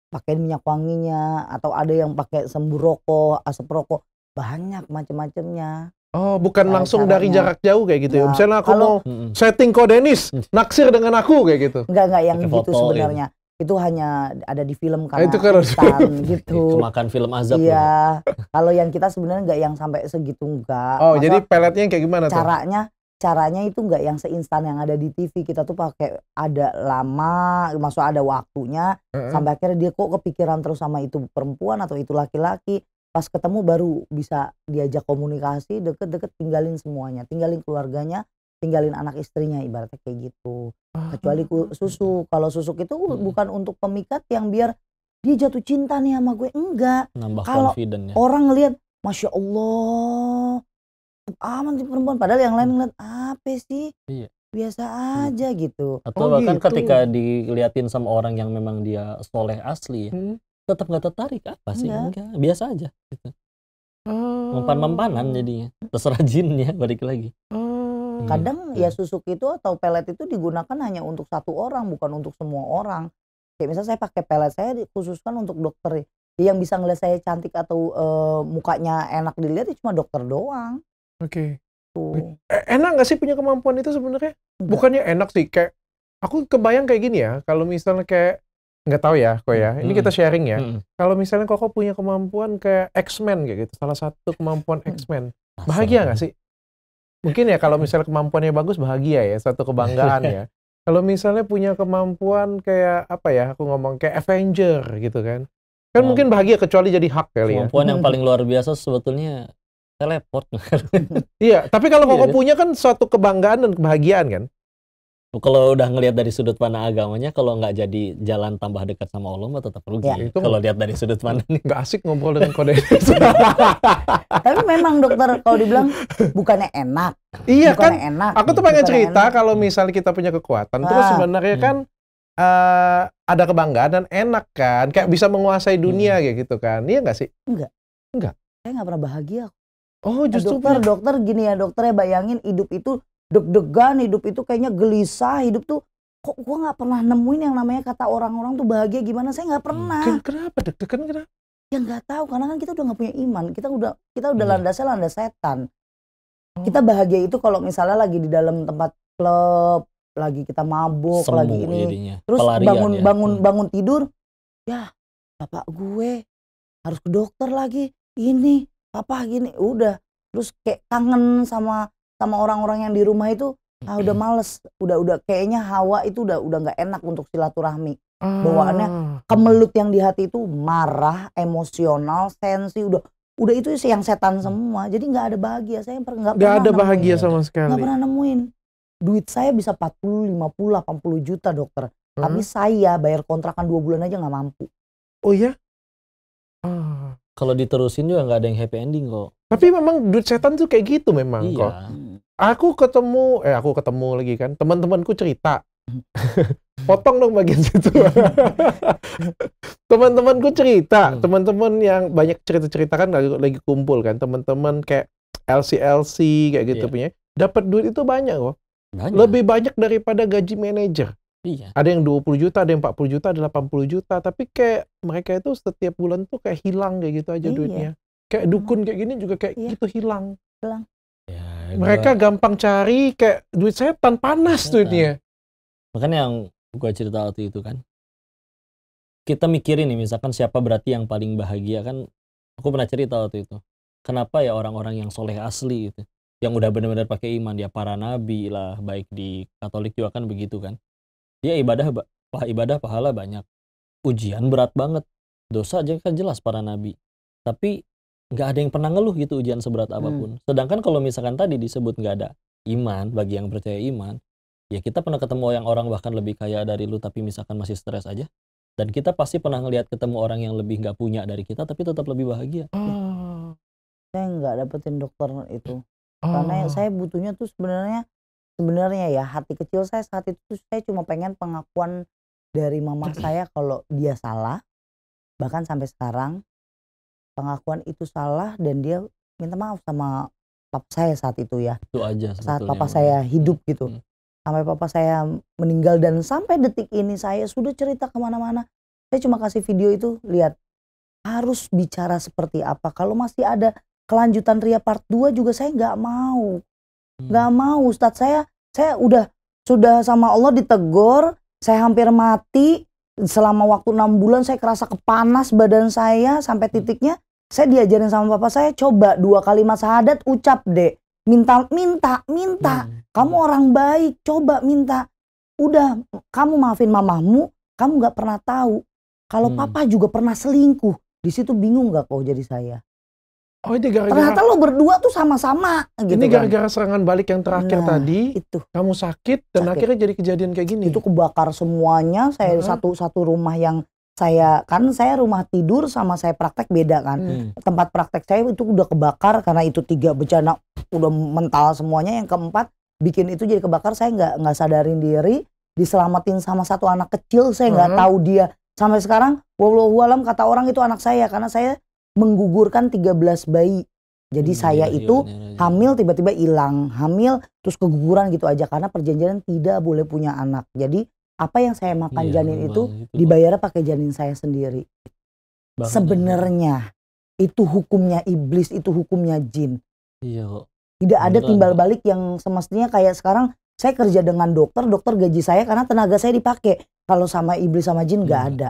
pakai minyak wanginya atau ada yang pakai sembur rokok asap rokok banyak macam-macamnya Oh, bukan langsung caranya. dari jarak jauh kayak gitu ya. ya. Misalnya aku kalau, mau setting kok Dennis naksir dengan aku kayak gitu. Enggak enggak yang Pake gitu iya. sebenarnya. Itu hanya ada di film ah, karena itu kan instan, gitu. Itu makan film azab. Iya. kalau yang kita sebenarnya nggak yang sampai segitu enggak. Oh, Masa jadi peletnya kayak gimana caranya, tuh? caranya itu nggak yang seinstan yang ada di TV kita tuh pakai ada lama masuk ada waktunya mm-hmm. sampai akhirnya dia kok kepikiran terus sama itu perempuan atau itu laki-laki pas ketemu baru bisa diajak komunikasi deket-deket tinggalin semuanya tinggalin keluarganya tinggalin anak istrinya ibaratnya kayak gitu ah, kecuali ah. susu, kalau susuk itu hmm. bukan untuk pemikat yang biar dia jatuh cinta nih sama gue enggak kalau orang lihat, masya Allah aman sih perempuan padahal yang lain hmm. ngeliat apa sih iya. biasa hmm. aja hmm. gitu atau oh, bahkan gitu. ketika diliatin sama orang yang memang dia soleh asli ya, hmm. tetap nggak tertarik apa sih enggak, enggak. biasa aja gitu. Hmm. mempan-mempanan jadinya terserah jinnya balik lagi hmm. Kadang hmm. ya iya. susuk itu atau pelet itu digunakan hanya untuk satu orang, bukan untuk semua orang. Kayak misalnya saya pakai pelet, saya khususkan untuk dokter. Ya. Yang bisa ngeliat saya cantik atau e, mukanya enak dilihat itu ya cuma dokter doang. Oke. Okay. Tuh. E-, enak nggak sih punya kemampuan itu sebenarnya? Bukannya enak sih kayak aku kebayang kayak gini ya, kalau misalnya kayak nggak tahu ya kok ya. Hmm, ini hmm. kita sharing ya. Hmm. Kalau misalnya kok punya kemampuan kayak X-Men kayak gitu, salah satu kemampuan hmm. X-Men. Bahagia nggak sih? Mungkin ya kalau misalnya kemampuannya bagus bahagia ya, satu kebanggaan ya. Kalau misalnya punya kemampuan kayak apa ya, aku ngomong kayak Avenger gitu kan. Kan mungkin bahagia kecuali jadi hak kali ya. Kemampuan yang paling luar biasa sebetulnya teleport. iya, tapi kalau iya koko kan? punya kan suatu kebanggaan dan kebahagiaan kan. Kalau udah ngelihat dari sudut pandang agamanya, kalau nggak jadi jalan tambah dekat sama Allah mah tetap rugi. Ya. Itu kalau lihat dari sudut pandang nggak asik ngobrol dengan kode. tapi memang dokter kalau dibilang bukannya enak. Iya bukannya kan. Enak. Aku tuh pengen cerita enak. kalau misalnya kita punya kekuatan, ah. terus sebenarnya hmm. kan uh, ada kebanggaan dan enak kan, kayak bisa menguasai dunia hmm. kayak gitu kan. Iya nggak sih? Enggak. Enggak. Saya nggak pernah bahagia Oh eh, justru dokter, dokter gini ya dokter ya bayangin hidup itu deg-degan hidup itu kayaknya gelisah hidup tuh kok gue nggak pernah nemuin yang namanya kata orang-orang tuh bahagia gimana saya nggak pernah Ken, kenapa deg-degan kenapa ya nggak tahu karena kan kita udah nggak punya iman kita udah kita udah hmm. landasnya landas setan hmm. kita bahagia itu kalau misalnya lagi di dalam tempat klub lagi kita mabuk Semu lagi ini jadinya. terus Pelarian bangun ya. bangun hmm. bangun tidur ya bapak gue harus ke dokter lagi ini papa gini udah terus kayak kangen sama sama orang-orang yang di rumah itu ah udah males udah udah kayaknya hawa itu udah udah nggak enak untuk silaturahmi hmm. bawaannya oh. kemelut yang di hati itu marah emosional sensi udah udah itu sih yang setan hmm. semua jadi nggak ada bahagia saya nggak pernah gak ada bahagia nemuin. sama sekali nggak pernah nemuin duit saya bisa 40 50 80 juta dokter hmm. tapi saya bayar kontrakan dua bulan aja nggak mampu oh ya ah kalau diterusin juga nggak ada yang happy ending kok. Tapi memang duit setan tuh kayak gitu memang iya. kok. Hmm. Aku ketemu, eh aku ketemu lagi kan, teman-temanku cerita. Potong dong bagian situ. Teman-temanku cerita, hmm. teman-teman yang banyak cerita-cerita kan lagi, lagi kumpul kan, teman-teman kayak LC-LC kayak gitu yeah. punya. Dapat duit itu banyak kok. Banyak. Lebih banyak daripada gaji manajer. Iya. Ada yang 20 juta, ada yang 40 juta, ada 80 juta, tapi kayak mereka itu setiap bulan tuh kayak hilang kayak gitu aja iya. duitnya. Kayak dukun kayak gini juga kayak iya. gitu hilang. Hilang. Ya, mereka gua... gampang cari kayak duit setan panas setan. Iya, duitnya. Kan. Makanya yang gua cerita waktu itu kan. Kita mikirin nih misalkan siapa berarti yang paling bahagia kan aku pernah cerita waktu itu. Kenapa ya orang-orang yang soleh asli itu yang udah benar-benar pakai iman dia ya para nabi lah baik di Katolik juga kan begitu kan dia ya, ibadah pah ibadah pahala banyak ujian berat banget dosa aja kan jelas para nabi tapi nggak ada yang pernah ngeluh gitu ujian seberat hmm. apapun hmm. sedangkan kalau misalkan tadi disebut nggak ada iman bagi yang percaya iman ya kita pernah ketemu yang orang bahkan lebih kaya dari lu tapi misalkan masih stres aja dan kita pasti pernah ngelihat ketemu orang yang lebih nggak punya dari kita tapi tetap lebih bahagia oh. Iya. saya nggak dapetin dokter itu oh. karena saya butuhnya tuh sebenarnya sebenarnya ya hati kecil saya saat itu saya cuma pengen pengakuan dari mama saya kalau dia salah bahkan sampai sekarang pengakuan itu salah dan dia minta maaf sama papa saya saat itu ya itu aja saat papa saya hidup gitu hmm. sampai papa saya meninggal dan sampai detik ini saya sudah cerita kemana-mana saya cuma kasih video itu lihat harus bicara seperti apa kalau masih ada kelanjutan Ria part 2 juga saya nggak mau Hmm. nggak hmm. mau Ustadz saya saya udah sudah sama Allah ditegor saya hampir mati selama waktu enam bulan saya kerasa kepanas badan saya sampai hmm. titiknya saya diajarin sama papa saya coba dua kalimat syahadat ucap deh minta minta minta hmm, hmm. kamu orang baik coba minta udah kamu maafin mamamu kamu nggak pernah tahu kalau hmm. papa juga pernah selingkuh di situ bingung nggak kok jadi saya Oh ini gara-gara ternyata lo berdua tuh sama-sama gitu. Ini kan? gara-gara kan? serangan balik yang terakhir nah, tadi, itu. kamu sakit dan sakit. akhirnya jadi kejadian kayak gini. Itu kebakar semuanya. Saya uh satu satu rumah yang saya kan saya rumah tidur sama saya praktek beda kan. Hmm. Tempat praktek saya itu udah kebakar karena itu tiga bencana udah mental semuanya. Yang keempat bikin itu jadi kebakar saya nggak nggak sadarin diri diselamatin sama satu anak kecil saya nggak uh tahu dia sampai sekarang wallahualam kata orang itu anak saya karena saya menggugurkan 13 bayi. Jadi hmm, saya iya, itu iya, iya, iya. hamil tiba-tiba hilang, hamil terus keguguran gitu aja karena perjanjian tidak boleh punya anak. Jadi apa yang saya makan iya, janin itu, dibayar pakai janin saya sendiri. Sebenarnya iya. itu hukumnya iblis, itu hukumnya jin. Iya. Tidak ada timbal balik yang semestinya kayak sekarang saya kerja dengan dokter, dokter gaji saya karena tenaga saya dipakai. Kalau sama iblis sama jin nggak iya. ada.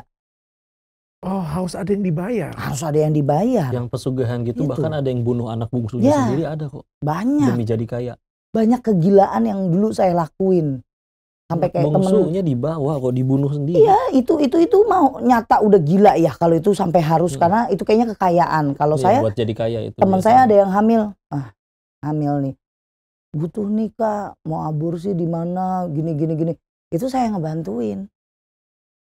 Oh, harus ada yang dibayar. Harus ada yang dibayar. Yang pesugihan gitu, gitu. bahkan ada yang bunuh anak bungsunya ya, sendiri ada kok. Banyak. Demi jadi kaya. Banyak kegilaan yang dulu saya lakuin. Sampai kayak bungsunya temen, dibawa kok dibunuh sendiri. Iya, itu itu itu mau nyata udah gila ya kalau itu sampai harus hmm. karena itu kayaknya kekayaan. Kalau ya, saya buat jadi kaya itu. Teman saya ada yang hamil. Ah, hamil nih. Butuh nikah mau aborsi di mana, gini gini gini. Itu saya ngebantuin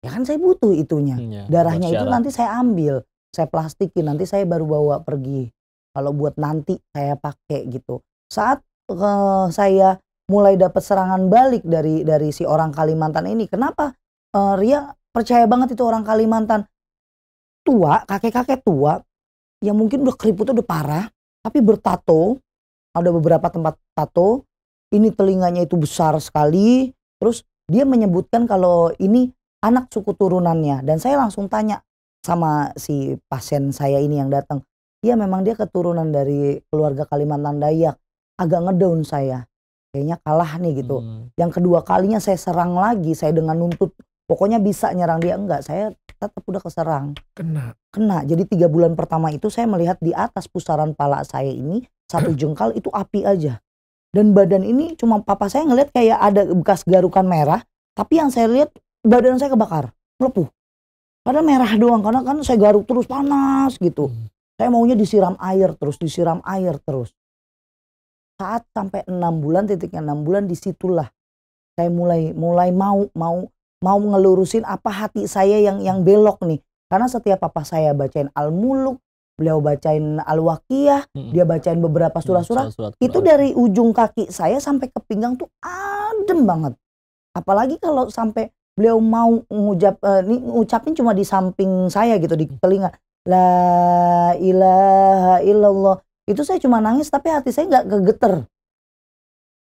ya kan saya butuh itunya ya, darahnya itu nanti saya ambil saya plastikin nanti saya baru bawa pergi kalau buat nanti saya pakai gitu saat uh, saya mulai dapat serangan balik dari dari si orang Kalimantan ini kenapa uh, Ria percaya banget itu orang Kalimantan tua kakek-kakek tua yang mungkin udah keriput udah parah tapi bertato ada beberapa tempat tato ini telinganya itu besar sekali terus dia menyebutkan kalau ini anak suku turunannya dan saya langsung tanya sama si pasien saya ini yang datang ya memang dia keturunan dari keluarga Kalimantan Dayak agak ngedown saya kayaknya kalah nih gitu hmm. yang kedua kalinya saya serang lagi saya dengan nuntut pokoknya bisa nyerang dia enggak saya tetap udah keserang kena kena jadi tiga bulan pertama itu saya melihat di atas pusaran pala saya ini satu jengkal itu api aja dan badan ini cuma papa saya ngelihat kayak ada bekas garukan merah tapi yang saya lihat badan saya kebakar, melepuh. Padahal merah doang karena kan saya garuk terus panas gitu. Hmm. Saya maunya disiram air terus, disiram air terus. Saat sampai enam bulan titiknya enam bulan disitulah saya mulai mulai mau mau mau ngelurusin apa hati saya yang yang belok nih. Karena setiap papa saya bacain Al-Muluk, beliau bacain Al-Waqiyah, hmm. dia bacain beberapa surah-surah. Hmm, itu dari ujung kaki saya sampai ke pinggang tuh adem banget. Apalagi kalau sampai beliau mau ngucap uh, eh, ini ngucapin cuma di samping saya gitu di telinga la ilaha illallah itu saya cuma nangis tapi hati saya nggak kegeter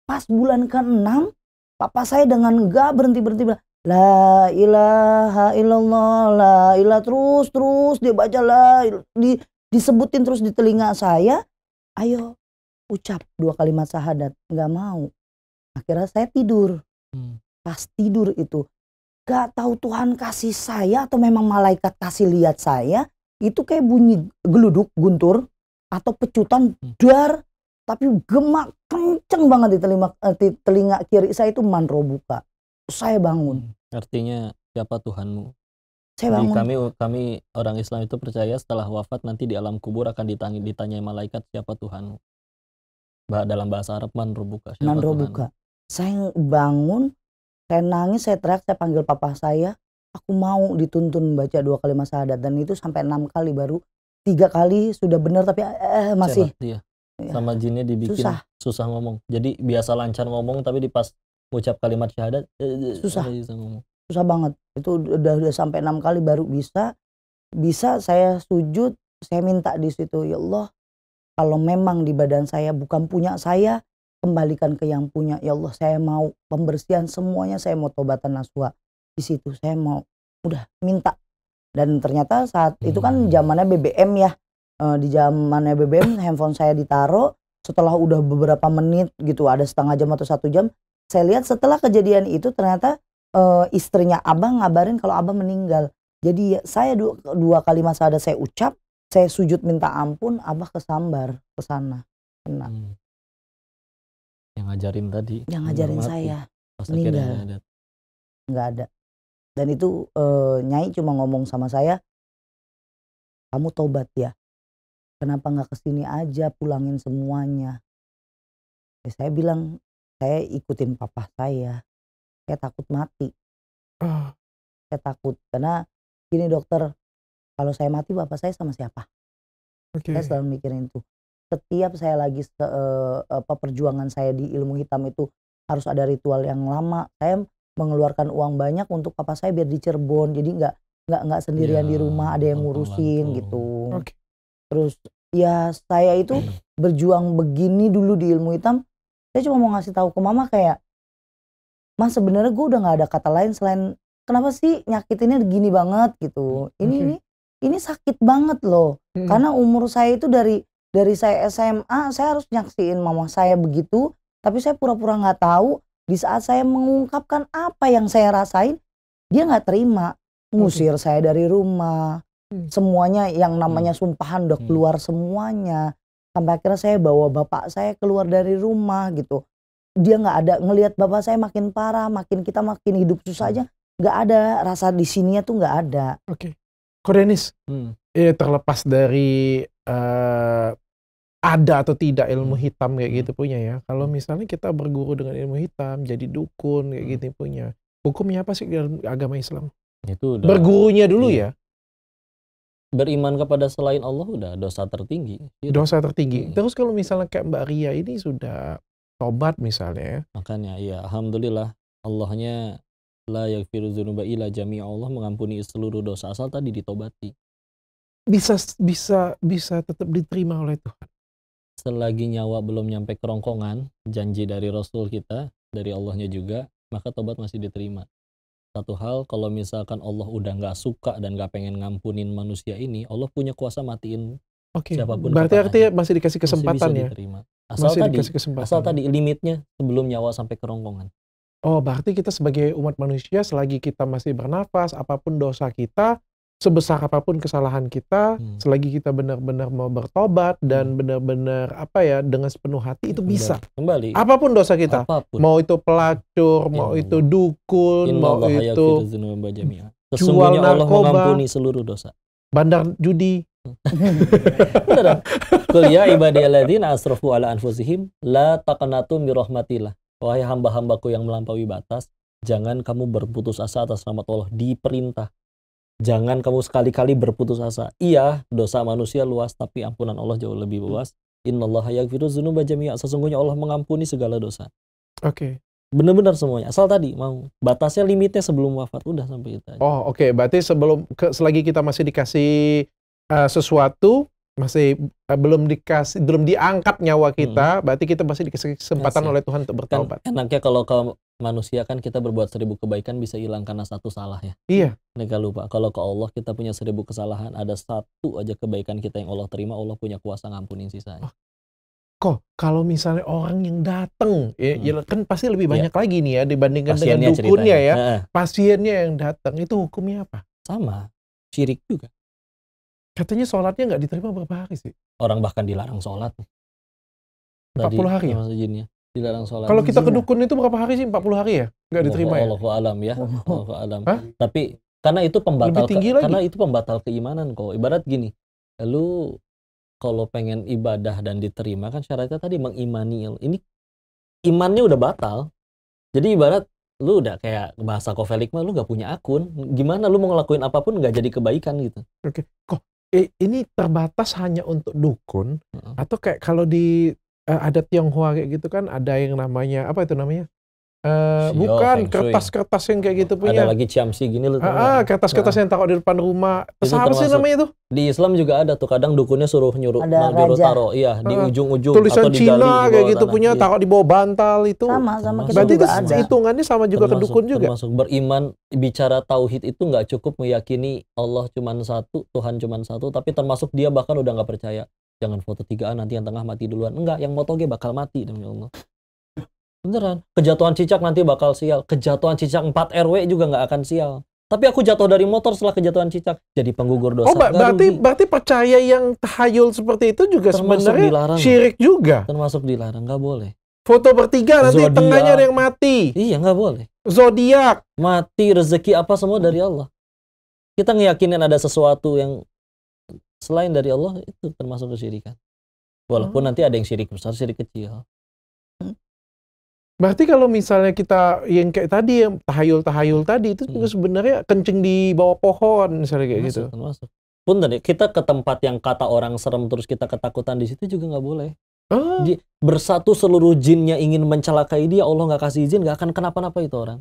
pas bulan ke enam papa saya dengan nggak berhenti berhenti bilang la ilaha illallah la ilah terus terus dia baca la di, disebutin terus di telinga saya ayo ucap dua kalimat syahadat nggak mau akhirnya saya tidur hmm. pas tidur itu gak tahu Tuhan kasih saya atau memang malaikat kasih lihat saya itu kayak bunyi geluduk guntur atau pecutan hmm. dar tapi gemak kenceng banget di telinga, eh, di telinga kiri saya itu manro buka saya bangun hmm, artinya siapa Tuhanmu saya bangun. kami kami orang Islam itu percaya setelah wafat nanti di alam kubur akan ditanya ditanya malaikat siapa Tuhanmu. Bah, dalam bahasa Arab man buka Man buka Saya bangun saya nangis, saya teriak, saya panggil papa saya. Aku mau dituntun baca dua kalimat syahadat dan itu sampai enam kali baru tiga kali sudah benar tapi eh, masih. Ya. Iya. Ya. Sama jinnya dibikin susah. susah ngomong. Jadi biasa lancar ngomong tapi di pas ucap kalimat syahadat eh, eh, eh, susah. Susah banget. Itu udah udah sampai enam kali baru bisa bisa saya sujud, saya minta di situ ya Allah kalau memang di badan saya bukan punya saya, kembalikan ke yang punya ya Allah saya mau pembersihan semuanya saya mau tobatan naswa di situ saya mau udah minta dan ternyata saat hmm. itu kan iya, iya. zamannya BBM ya e, di zamannya BBM handphone saya ditaruh setelah udah beberapa menit gitu ada setengah jam atau satu jam saya lihat setelah kejadian itu ternyata e, istrinya abang ngabarin kalau abang meninggal jadi saya dua, dua kali masa ada saya ucap saya sujud minta ampun abah kesambar ke sana kena hmm yang ngajarin tadi yang ngajarin saya Pas meninggal ada. nggak ada dan itu uh, nyai cuma ngomong sama saya kamu tobat ya kenapa nggak kesini aja pulangin semuanya ya, saya bilang saya ikutin papa saya saya takut mati ah. saya takut karena gini dokter kalau saya mati bapak saya sama siapa okay. saya selalu mikirin itu setiap saya lagi uh, apa perjuangan saya di ilmu hitam itu harus ada ritual yang lama saya mengeluarkan uang banyak untuk papa saya biar di Cirebon jadi nggak nggak nggak sendirian ya, di iya, rumah ada yang ngurusin gitu okay. terus ya saya itu berjuang begini dulu di ilmu hitam saya cuma mau ngasih tahu ke mama kayak mas sebenarnya gue udah nggak ada kata lain selain kenapa sih nyakitinnya gini banget gitu hmm. ini mm ini ini sakit banget loh -hmm. karena umur saya itu dari dari saya SMA saya harus nyaksiin mama saya begitu tapi saya pura-pura nggak -pura tahu di saat saya mengungkapkan apa yang saya rasain dia nggak terima ngusir hmm. saya dari rumah hmm. semuanya yang hmm. namanya sumpahan udah hmm. keluar semuanya sampai akhirnya saya bawa bapak saya keluar dari rumah gitu dia nggak ada ngelihat bapak saya makin parah makin kita makin hidup susah hmm. aja nggak ada rasa di sininya tuh nggak ada oke okay. Korenis hmm ya terlepas dari uh, ada atau tidak ilmu hmm. hitam kayak gitu hmm. punya ya. Kalau hmm. misalnya kita berguru dengan ilmu hitam, jadi dukun kayak gitu punya. Hukumnya apa sih dalam agama Islam? Itu udah, bergurunya dulu iya. ya. Beriman kepada selain Allah udah dosa tertinggi. Gitu. Dosa tertinggi. Hmm. Terus kalau misalnya kayak Mbak Ria ini sudah tobat misalnya. Ya? Makanya ya, alhamdulillah Allahnya la yaghfiru dzunuba illa jami'a Allah mengampuni seluruh dosa asal tadi ditobati bisa bisa bisa tetap diterima oleh Tuhan. Selagi nyawa belum nyampe kerongkongan, janji dari Rasul kita, dari Allahnya juga, maka tobat masih diterima. Satu hal, kalau misalkan Allah udah nggak suka dan nggak pengen ngampunin manusia ini, Allah punya kuasa matiin Oke. siapapun. Berarti artinya masih dikasih kesempatan masih ya. Diterima. Asal masih tadi, kesempatan. asal ya? tadi limitnya sebelum nyawa sampai kerongkongan. Oh, berarti kita sebagai umat manusia, selagi kita masih bernafas, apapun dosa kita, sebesar apapun kesalahan kita, hmm. selagi kita benar-benar mau bertobat dan hmm. benar-benar apa ya dengan sepenuh hati itu bisa kembali. Apapun dosa kita, apapun. mau itu pelacur, In mau Allah. itu dukun, In mau itu jual narkoba, mengampuni seluruh dosa. Bandar judi. Kuliah kan? ya ibadiyalladzina asrofu ala anfusihim la taqnatu min Wahai hamba-hambaku yang melampaui batas, jangan kamu berputus asa atas rahmat Allah diperintah Jangan kamu sekali-kali berputus asa. Iya, dosa manusia luas, tapi ampunan Allah jauh lebih luas. Innallaha yaghfiru dzunuba jami'a. Sesungguhnya Allah mengampuni segala dosa. Oke. Okay. Benar-benar semuanya. Asal tadi mau batasnya limitnya sebelum wafat udah sampai itu aja. Oh, oke. Okay. Berarti sebelum ke, selagi kita masih dikasih uh, sesuatu masih uh, belum dikasih belum diangkat nyawa kita, hmm. berarti kita masih dikasih kesempatan Kasih. oleh Tuhan untuk bertobat. Kan enaknya kalau kamu manusia kan kita berbuat seribu kebaikan bisa hilang karena satu salah ya. Iya. Mereka lupa. Kalau ke Allah kita punya seribu kesalahan, ada satu aja kebaikan kita yang Allah terima, Allah punya kuasa ngampunin sisanya. Oh. Kok kalau misalnya orang yang datang, ya, hmm. Ya, kan pasti lebih iya. banyak ya. lagi nih ya dibandingkan pasiennya dengan dukunnya ceritanya. ya. Nah. Pasiennya yang datang itu hukumnya apa? Sama, syirik juga. Katanya sholatnya nggak diterima berapa hari sih? Orang bahkan dilarang sholat. 40 Tadi, hari ya? dilarang sholat. Kalau kita ke dukun itu berapa hari sih? 40 hari ya? Enggak diterima ya? Allahu alam ya. Oh. Allahu alam. Tapi karena itu pembatal ke, karena itu pembatal keimanan kok. Ibarat gini, lu kalau pengen ibadah dan diterima kan syaratnya tadi mengimani. Ini imannya udah batal. Jadi ibarat lu udah kayak bahasa kofelik mah lu nggak punya akun gimana lu mau ngelakuin apapun nggak jadi kebaikan gitu oke okay. kok eh, ini terbatas hanya untuk dukun uh -huh. atau kayak kalau di uh, ada Tionghoa kayak gitu kan ada yang namanya apa itu namanya Uh, Shio, bukan kertas-kertas yang kayak gitu punya. Ada lagi ciamsi gini loh. Ah, kertas-kertas nah. yang taruh di depan rumah. Seharusnya sih namanya itu. Di Islam juga ada tuh kadang dukunnya suruh nyuruh dan nah, taruh iya di ujung-ujung uh, tulisan atau di Cina kayak gitu tanah. punya iya. taruh di bawah bantal itu. Sama sama kita Berarti juga itu ada. hitungannya sama juga termasuk, ke dukun juga. Termasuk beriman bicara tauhid itu nggak cukup meyakini Allah cuma satu, Tuhan cuma satu, tapi termasuk dia bahkan udah nggak percaya jangan foto tigaan nanti yang tengah mati duluan enggak yang motoge bakal mati demi Allah beneran kejatuhan cicak nanti bakal sial kejatuhan cicak 4 RW juga nggak akan sial tapi aku jatuh dari motor setelah kejatuhan cicak jadi penggugur dosa. Oh, berarti rugi. berarti percaya yang tahayul seperti itu juga Termasuk sebenarnya dilarang. syirik juga. Termasuk dilarang, nggak boleh. Foto bertiga nanti Zodiac. tengahnya ada yang mati. Iya, nggak boleh. Zodiak. Mati rezeki apa semua dari Allah. Kita ngeyakinin ada sesuatu yang selain dari Allah itu termasuk kesyirikan. Walaupun hmm. nanti ada yang syirik besar, syirik kecil. Hmm. Berarti kalau misalnya kita yang kayak tadi yang tahayul-tahayul hmm. tadi itu hmm. sebenarnya kencing di bawah pohon misalnya kayak termasuk, gitu. Termasuk. Pun tadi ya, kita ke tempat yang kata orang serem terus kita ketakutan di situ juga nggak boleh. Ah. bersatu seluruh jinnya ingin mencelakai dia, Allah nggak kasih izin, nggak akan kenapa-napa itu orang.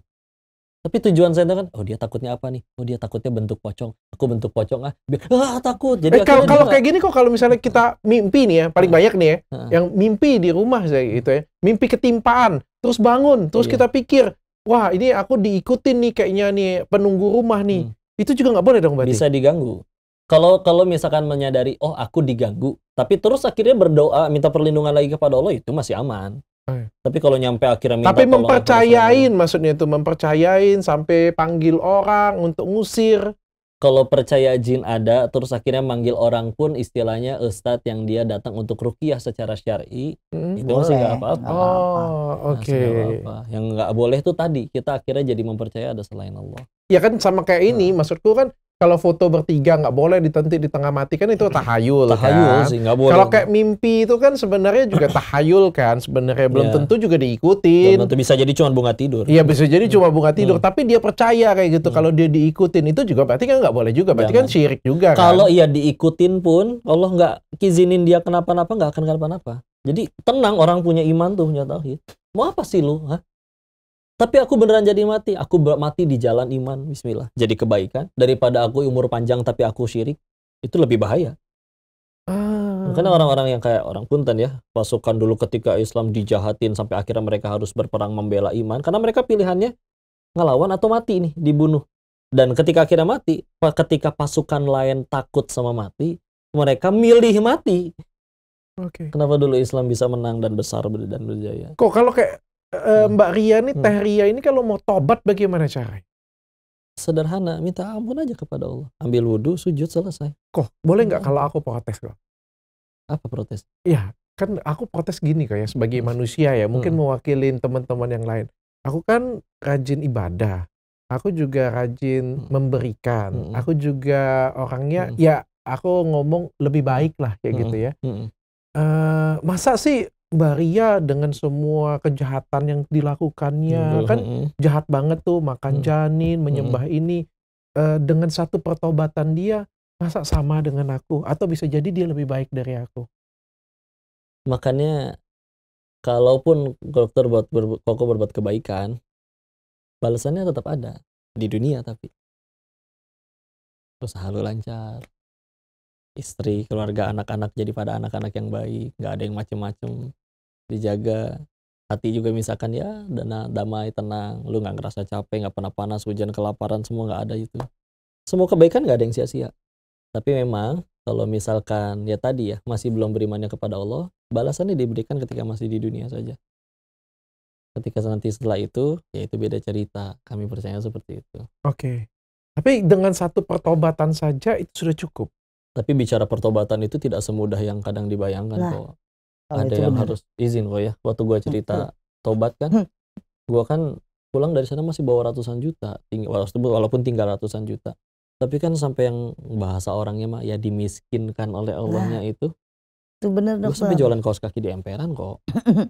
Tapi tujuan saya itu kan, oh dia takutnya apa nih? Oh dia takutnya bentuk pocong. Aku bentuk pocong ah, ah takut. Jadi eh, kalau, kalau kayak gini kok kalau misalnya kita mimpi nih ya, paling banyak nih ya, uh yang mimpi di rumah saya gitu ya, mimpi ketimpaan, terus bangun, terus iya. kita pikir, wah ini aku diikutin nih kayaknya nih penunggu rumah nih. Hmm. Itu juga nggak boleh dong berarti. Bisa diganggu. Kalau kalau misalkan menyadari, oh aku diganggu, tapi terus akhirnya berdoa minta perlindungan lagi kepada Allah itu masih aman. Iya. Tapi kalau nyampe akhirnya minta Tapi mempercayain maksudnya itu mempercayain sampai panggil orang untuk ngusir. Kalau percaya jin ada terus akhirnya manggil orang pun istilahnya ustadz yang dia datang untuk rukiah secara syar'i hmm, itu masih nggak apa-apa. Oh, oke. Okay. apa Yang nggak boleh tuh tadi kita akhirnya jadi mempercaya ada selain Allah. Ya kan sama kayak ini nah. maksudku kan kalau foto bertiga nggak boleh ditentik di tengah mati kan itu tahayul, tahayul kan. sih boleh. Kalau kayak mimpi itu kan sebenarnya juga tahayul kan sebenarnya belum iya. tentu juga diikutin. Belum tentu bisa jadi cuma bunga tidur. Iya bisa jadi mm. cuma bunga tidur, hmm. tapi dia percaya kayak gitu hmm. kalau dia diikutin itu juga berarti kan nggak boleh juga, berarti kan Jangan. kan syirik juga. Kan. Kalau kan? iya diikutin pun Allah nggak kizinin dia kenapa-napa nggak akan kenapa-napa. Jadi tenang orang punya iman tuh punya Mau apa sih lu? Hah? Tapi aku beneran jadi mati. Aku mati di jalan iman, bismillah. Jadi kebaikan. Daripada aku umur panjang tapi aku syirik. Itu lebih bahaya. Ah. Karena orang-orang yang kayak orang punten ya. Pasukan dulu ketika Islam dijahatin sampai akhirnya mereka harus berperang membela iman. Karena mereka pilihannya ngelawan atau mati nih, dibunuh. Dan ketika akhirnya mati, ketika pasukan lain takut sama mati, mereka milih mati. Oke. Okay. Kenapa dulu Islam bisa menang dan besar dan berjaya? Kok kalau kayak uh, Mbak Ria ini hmm. Teh Ria ini kalau mau tobat bagaimana caranya? Sederhana, minta ampun aja kepada Allah. Ambil wudhu, sujud, selesai. Kok, boleh nggak hmm. kalau aku protes kok? Apa protes? Iya, kan aku protes gini kayak sebagai manusia ya, mungkin hmm. mewakili teman-teman yang lain. Aku kan rajin ibadah, aku juga rajin hmm. memberikan, hmm. aku juga orangnya hmm. ya aku ngomong lebih baik lah kayak hmm. gitu ya. Hmm. Uh, masa sih Baria dengan semua kejahatan yang dilakukannya hmm. kan jahat banget tuh makan mm. janin menyembah mm. ini e, dengan satu pertobatan dia masa sama dengan aku atau bisa jadi dia lebih baik dari aku makanya kalaupun dokter buat ber, koko berbuat kebaikan balasannya tetap ada di dunia tapi usaha lu lancar istri, keluarga, anak-anak jadi pada anak-anak yang baik, nggak ada yang macem-macem, dijaga hati juga misalkan ya dana damai tenang lu nggak ngerasa capek nggak pernah panas hujan kelaparan semua nggak ada itu semua kebaikan nggak ada yang sia-sia tapi memang kalau misalkan ya tadi ya masih belum berimannya kepada Allah balasannya diberikan ketika masih di dunia saja ketika nanti setelah itu ya itu beda cerita kami percaya seperti itu oke okay. tapi dengan satu pertobatan saja itu sudah cukup tapi bicara pertobatan itu tidak semudah yang kadang dibayangkan nah, kok. Ada yang benar. harus izin kok ya. Waktu gua hmm, cerita hmm. tobat kan, hmm. gua kan pulang dari sana masih bawa ratusan juta, walaupun tinggal ratusan juta. Tapi kan sampai yang bahasa orangnya mah ya dimiskinkan oleh Allahnya nah, itu. Itu benar dong. sampai jualan kaos kaki di emperan kok.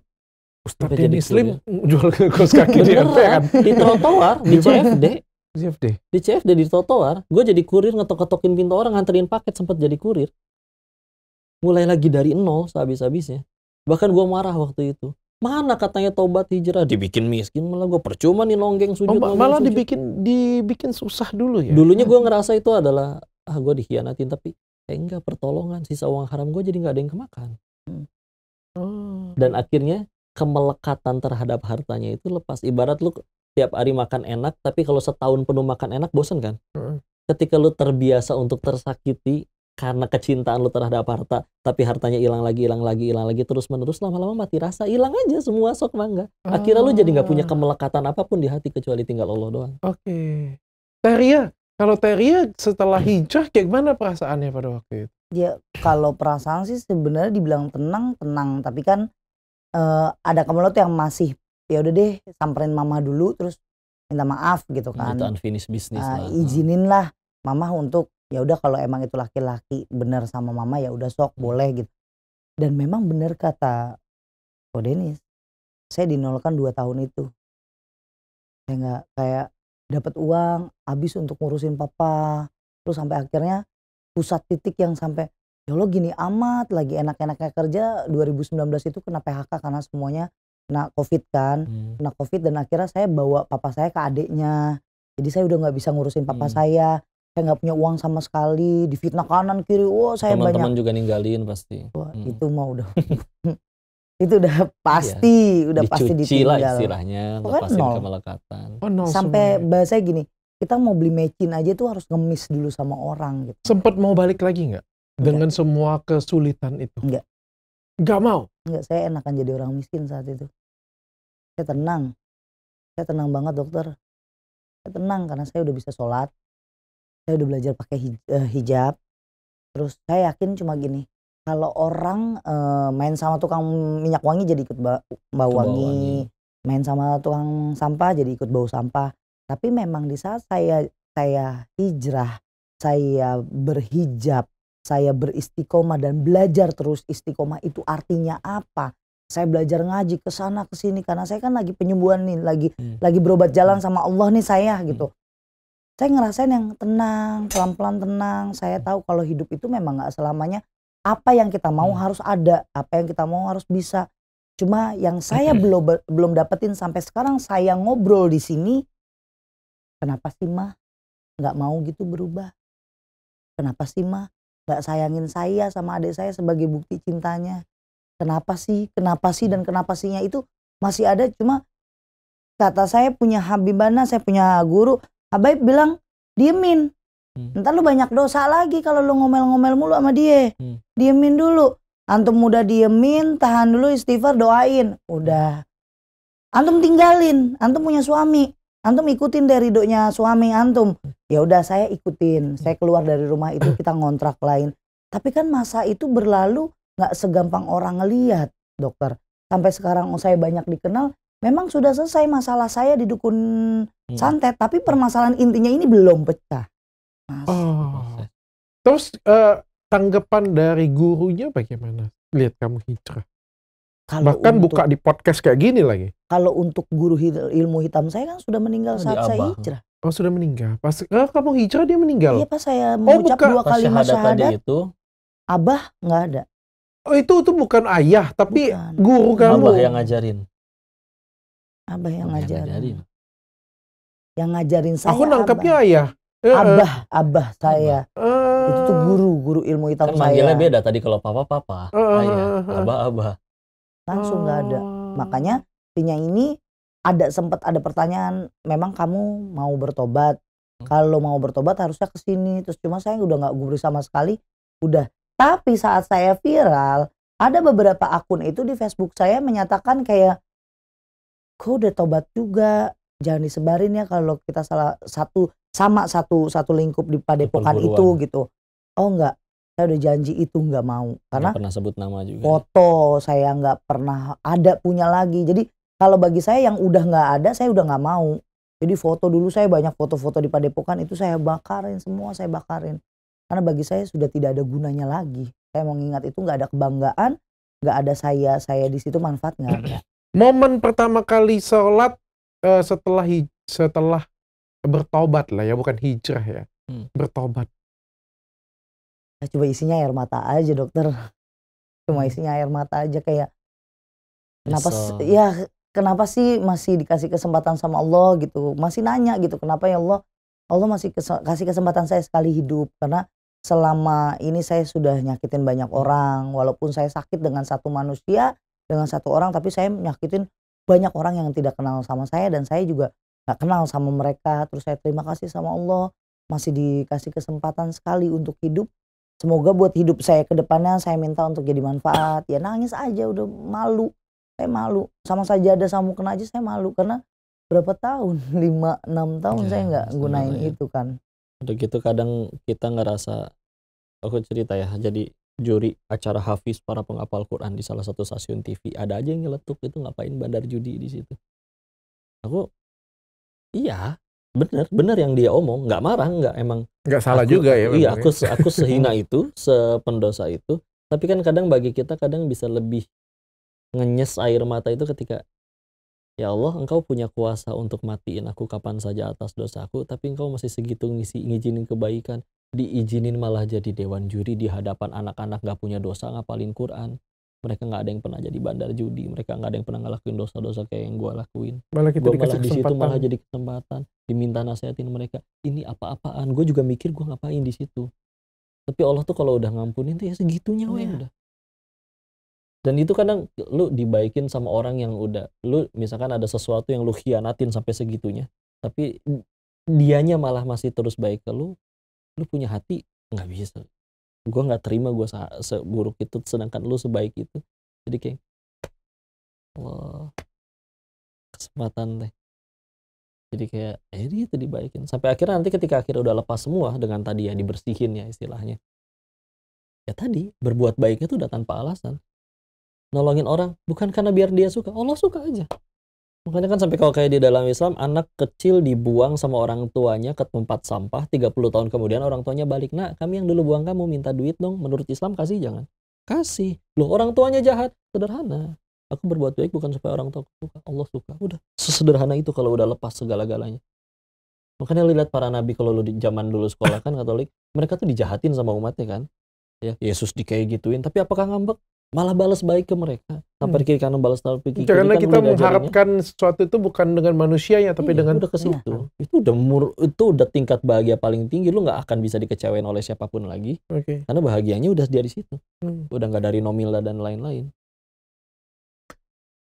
Ustaz jadi muslim jual kaos kaki di emperan. Di trotoar, di CFD. CFD? Di CFD di trotoar, gue jadi kurir ngetok-ketokin pintu orang nganterin paket sempat jadi kurir. Mulai lagi dari nol sehabis-habisnya. Bahkan gue marah waktu itu. Mana katanya tobat hijrah dibikin miskin malah gue percuma nih nonggeng sujud. Oh, nonggeng malah sujud. dibikin dibikin susah dulu ya. Dulunya gue ngerasa itu adalah ah gue dikhianatin tapi eh, enggak pertolongan sisa uang haram gue jadi nggak ada yang kemakan. Hmm. Oh. Dan akhirnya kemelekatan terhadap hartanya itu lepas ibarat lu tiap hari makan enak, tapi kalau setahun penuh makan enak bosan kan? Hmm. Ketika lu terbiasa untuk tersakiti karena kecintaan lu terhadap harta, tapi hartanya hilang lagi, hilang lagi, hilang lagi terus menerus lama-lama mati rasa, hilang aja semua sok mangga. Akhirnya lu jadi nggak punya ah. kemelekatan apapun di hati kecuali tinggal Allah doang. Oke. Okay. Teria, kalau Teria setelah hmm. hijrah kayak gimana perasaannya pada waktu itu? Ya kalau perasaan sih sebenarnya dibilang tenang, tenang, tapi kan uh, ada kemelut yang masih ya udah deh samperin mama dulu terus minta maaf gitu kan itu unfinished business uh, lah. izinin hmm. lah mama untuk ya udah kalau emang itu laki-laki bener sama mama ya udah sok hmm. boleh gitu dan memang bener kata kok Denis saya dinolkan dua tahun itu saya nggak kayak dapat uang habis untuk ngurusin papa terus sampai akhirnya pusat titik yang sampai ya lo gini amat lagi enak-enaknya kerja 2019 itu kena PHK karena semuanya kena covid kan hmm. kena covid dan akhirnya saya bawa papa saya ke adiknya jadi saya udah nggak bisa ngurusin papa hmm. saya saya nggak punya uang sama sekali di fitnah kanan kiri wow saya Teman -teman banyak teman juga ninggalin pasti Wah, hmm. itu mah udah itu udah iya. pasti iya. udah Dicuci pasti ditinggal lah istilahnya oh, kan lepasin nol. kemelekatan oh, nol sampai semuanya. bahasa gini kita mau beli mecin aja tuh harus ngemis dulu sama orang gitu sempet mau balik lagi nggak dengan semua kesulitan itu nggak nggak mau Enggak, saya enakan jadi orang miskin saat itu. Saya tenang. Saya tenang banget dokter. Saya tenang karena saya udah bisa sholat. Saya udah belajar pakai eh, hijab. Terus saya yakin cuma gini. Kalau orang uh, main sama tukang minyak wangi jadi ikut bawa bau wangi. wangi. Main sama tukang sampah jadi ikut bau sampah. Tapi memang di saat saya saya hijrah, saya berhijab, saya beristiqomah dan belajar terus istiqomah itu artinya apa. Saya belajar ngaji ke sana ke sini karena saya kan lagi penyembuhan nih, lagi hmm. lagi berobat jalan sama Allah nih saya hmm. gitu. Saya ngerasain yang tenang, pelan-pelan tenang. Saya tahu kalau hidup itu memang nggak selamanya apa yang kita mau hmm. harus ada, apa yang kita mau harus bisa. Cuma yang saya hmm. belum belum dapetin sampai sekarang saya ngobrol di sini kenapa sih mah nggak mau gitu berubah? Kenapa sih mah nggak sayangin saya sama adik saya sebagai bukti cintanya kenapa sih kenapa sih dan kenapa sihnya itu masih ada cuma kata saya punya Habibana saya punya guru Habib bilang diemin hmm. ntar lu banyak dosa lagi kalau lu ngomel-ngomel mulu sama dia hmm. diemin dulu antum muda diemin tahan dulu istighfar doain udah antum tinggalin antum punya suami antum ikutin dari doknya suami antum ya udah saya ikutin saya keluar dari rumah itu kita ngontrak lain tapi kan masa itu berlalu nggak segampang orang ngelihat dokter sampai sekarang saya banyak dikenal memang sudah selesai masalah saya di dukun hmm. santet tapi permasalahan intinya ini belum pecah Oh. terus uh, tanggapan dari gurunya bagaimana lihat kamu hijrah kalau Bahkan untuk, buka di podcast kayak gini lagi. Kalau untuk guru ilmu hitam saya kan sudah meninggal oh, saat saya hijrah. Oh sudah meninggal. Pas eh, kamu hijrah dia meninggal. Iya pas saya oh, mengucap oh, dua kali syahadat. itu abah nggak ada. Oh itu itu bukan ayah tapi bukan. guru kamu. Abah yang ngajarin. Abah yang oh, ngajarin. Yang ngajarin, yang ngajarin saya. Aku nangkapnya abah. ayah. Eh, eh. Abah, abah saya. Abah. Eh. Itu tuh guru, guru ilmu hitam kan saya. Manggilnya beda tadi kalau papa papa, uh, ayah, abah abah langsung nggak oh. ada makanya artinya ini ada sempat ada pertanyaan memang kamu mau bertobat hmm. kalau mau bertobat harusnya ke sini terus cuma saya udah nggak gubris sama sekali udah tapi saat saya viral ada beberapa akun itu di Facebook saya menyatakan kayak kok udah tobat juga jangan disebarin ya kalau kita salah satu sama satu satu lingkup di padepokan itu gitu oh enggak saya udah janji itu nggak mau karena gak pernah sebut nama juga foto saya nggak pernah ada punya lagi jadi kalau bagi saya yang udah nggak ada saya udah nggak mau jadi foto dulu saya banyak foto-foto di Padepokan itu saya bakarin semua saya bakarin karena bagi saya sudah tidak ada gunanya lagi saya mau ingat itu nggak ada kebanggaan nggak ada saya saya di situ manfaat nggak ada momen pertama kali sholat uh, setelah setelah bertobat lah ya bukan hijrah ya hmm. bertobat ya coba isinya air mata aja dokter cuma hmm. isinya air mata aja kayak kenapa ya kenapa sih masih dikasih kesempatan sama Allah gitu masih nanya gitu kenapa ya Allah Allah masih kes kasih kesempatan saya sekali hidup karena selama ini saya sudah nyakitin banyak orang walaupun saya sakit dengan satu manusia dengan satu orang tapi saya nyakitin banyak orang yang tidak kenal sama saya dan saya juga nggak kenal sama mereka terus saya terima kasih sama Allah masih dikasih kesempatan sekali untuk hidup Semoga buat hidup saya ke depannya saya minta untuk jadi manfaat. Ya nangis aja udah malu. Saya malu. Sama saja ada samu kena aja saya malu karena berapa tahun? 5 6 tahun ya, saya nggak gunain ya. itu kan. Udah gitu kadang kita ngerasa aku cerita ya, jadi juri acara Hafiz para penghafal Quran di salah satu stasiun TV. Ada aja yang nyeletuk itu ngapain bandar judi di situ. Aku iya, bener bener yang dia omong nggak marah nggak emang nggak salah aku, juga ya iya aku ya. aku sehina itu sependosa itu tapi kan kadang bagi kita kadang bisa lebih ngenyes air mata itu ketika ya Allah engkau punya kuasa untuk matiin aku kapan saja atas dosaku tapi engkau masih segitu ngisi ngizinin kebaikan diizinin malah jadi dewan juri di hadapan anak-anak gak punya dosa ngapalin Quran mereka nggak ada yang pernah jadi bandar judi mereka nggak ada yang pernah ngelakuin dosa-dosa kayak yang gue lakuin malah malah di situ malah jadi kesempatan diminta nasihatin mereka ini apa-apaan gue juga mikir gue ngapain di situ tapi Allah tuh kalau udah ngampunin tuh ya segitunya oh, ya. udah dan itu kadang lu dibaikin sama orang yang udah lu misalkan ada sesuatu yang lu hianatin sampai segitunya tapi dianya malah masih terus baik ke lu lu punya hati nggak bisa gue nggak terima gue seburuk itu sedangkan lu sebaik itu jadi kayak wah kesempatan deh jadi kayak eh itu dibaikin sampai akhirnya nanti ketika akhirnya udah lepas semua dengan tadi ya dibersihin ya istilahnya ya tadi berbuat baik itu udah tanpa alasan nolongin orang bukan karena biar dia suka Allah suka aja Makanya kan sampai kalau kayak di dalam Islam anak kecil dibuang sama orang tuanya ke tempat sampah 30 tahun kemudian orang tuanya balik, "Nak, kami yang dulu buang kamu minta duit dong." Menurut Islam kasih jangan. Kasih. Loh, orang tuanya jahat. Sederhana. Aku berbuat baik bukan supaya orang tua suka, Allah suka. Udah, sesederhana itu kalau udah lepas segala-galanya. Makanya lihat para nabi kalau lu di zaman dulu sekolah kan Katolik, mereka tuh dijahatin sama umatnya kan. Ya, Yesus di gituin, tapi apakah ngambek? malah balas baik ke mereka tanpa hmm. kiri kanan balas sampai kiri karena kan kita ya. mengharapkan sesuatu itu bukan dengan manusianya tapi iya, dengan udah ke situ itu udah mur itu udah tingkat bahagia paling tinggi lu nggak akan bisa dikecewain oleh siapapun lagi okay. karena bahagianya udah dari situ hmm. udah nggak dari nomila dan lain-lain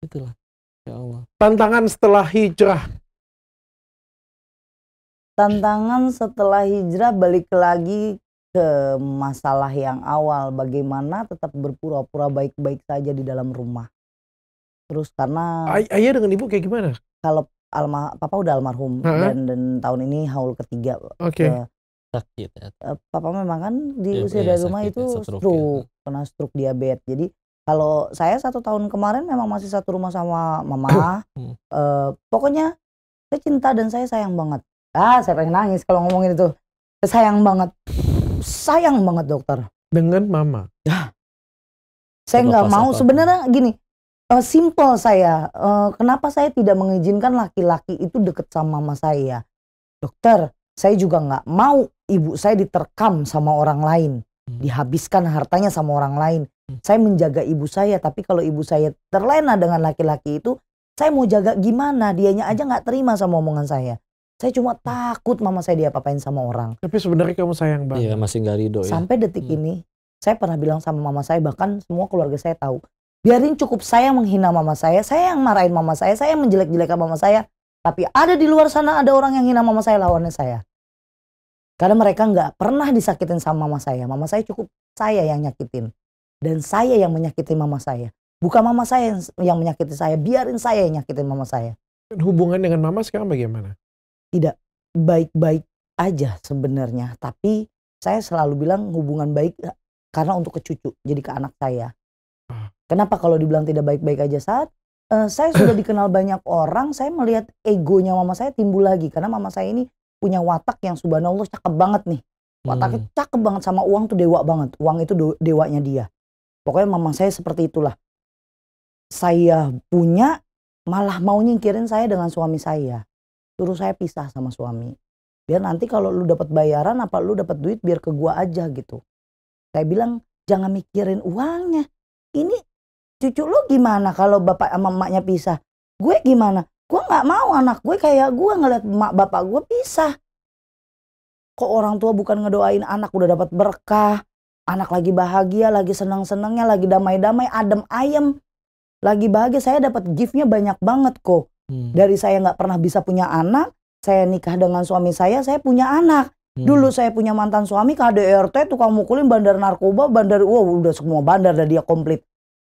itulah ya Allah tantangan setelah hijrah tantangan setelah hijrah balik lagi ke masalah yang awal bagaimana tetap berpura-pura baik-baik saja di dalam rumah terus karena Ay ayah dengan ibu kayak gimana kalau alma papa udah almarhum ha -ha. dan dan tahun ini haul ketiga okay. uh, sakit ya. Eh, papa memang kan di ya, usia ya, dari rumah itu ya, stroke, ya. stroke ya. kena stroke diabetes jadi kalau saya satu tahun kemarin memang masih satu rumah sama mama uh, pokoknya saya cinta dan saya sayang banget ah saya pengen nangis kalau ngomongin itu saya sayang banget sayang banget dokter. Dengan mama. Ya. Saya nggak mau. Sebenarnya gini, uh, simple saya. Uh, kenapa saya tidak mengizinkan laki-laki itu deket sama mama saya? Dokter, saya juga nggak mau ibu saya diterkam sama orang lain, hmm. dihabiskan hartanya sama orang lain. Hmm. Saya menjaga ibu saya, tapi kalau ibu saya terlena dengan laki-laki itu, saya mau jaga gimana? Dianya aja nggak terima sama omongan saya. Saya cuma hmm. takut mama saya diapa-apain sama orang. Tapi sebenarnya kamu sayang banget. Iya, masih nggak ridho ya. Sampai detik hmm. ini, saya pernah bilang sama mama saya, bahkan semua keluarga saya tahu. Biarin cukup saya menghina mama saya, saya yang marahin mama saya, saya yang menjelek-jelekan mama saya. Tapi ada di luar sana ada orang yang hina mama saya, lawannya saya. Karena mereka nggak pernah disakitin sama mama saya. Mama saya cukup saya yang nyakitin. Dan saya yang menyakiti mama saya. Bukan mama saya yang menyakiti saya, biarin saya yang nyakitin mama saya. Hubungan dengan mama sekarang bagaimana? tidak baik-baik aja sebenarnya, tapi saya selalu bilang hubungan baik eh, karena untuk ke cucu, jadi ke anak saya. Kenapa kalau dibilang tidak baik-baik aja saat uh, eh, saya sudah dikenal banyak orang, saya melihat egonya mama saya timbul lagi karena mama saya ini punya watak yang subhanallah cakep banget nih. Wataknya hmm. cakep banget sama uang tuh dewa banget. Uang itu dewanya dia. Pokoknya mama saya seperti itulah. Saya punya malah mau nyingkirin saya dengan suami saya suruh saya pisah sama suami biar nanti kalau lu dapat bayaran apa lu dapat duit biar ke gua aja gitu saya bilang jangan mikirin uangnya ini cucu lu gimana kalau bapak sama emaknya pisah gue gimana gue nggak mau anak gue kayak gue ngeliat mak bapak gue pisah kok orang tua bukan ngedoain anak udah dapat berkah anak lagi bahagia lagi seneng senengnya lagi damai damai adem ayem lagi bahagia saya dapat giftnya banyak banget kok Hmm. Dari saya nggak pernah bisa punya anak, saya nikah dengan suami saya, saya punya anak. Hmm. Dulu saya punya mantan suami KDRT tukang mukulin bandar narkoba, bandar wow udah semua bandar dan dia komplit.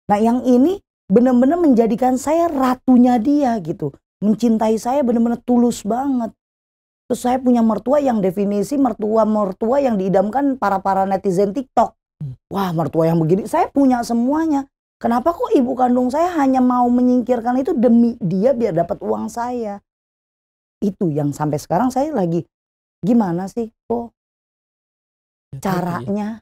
Nah, yang ini benar-benar menjadikan saya ratunya dia gitu. Mencintai saya benar-benar tulus banget. Terus saya punya mertua yang definisi mertua-mertua yang diidamkan para-para netizen TikTok. Hmm. Wah, mertua yang begini saya punya semuanya. Kenapa kok ibu kandung saya hanya mau menyingkirkan itu demi dia biar dapat uang saya? Itu yang sampai sekarang saya lagi gimana sih kok caranya?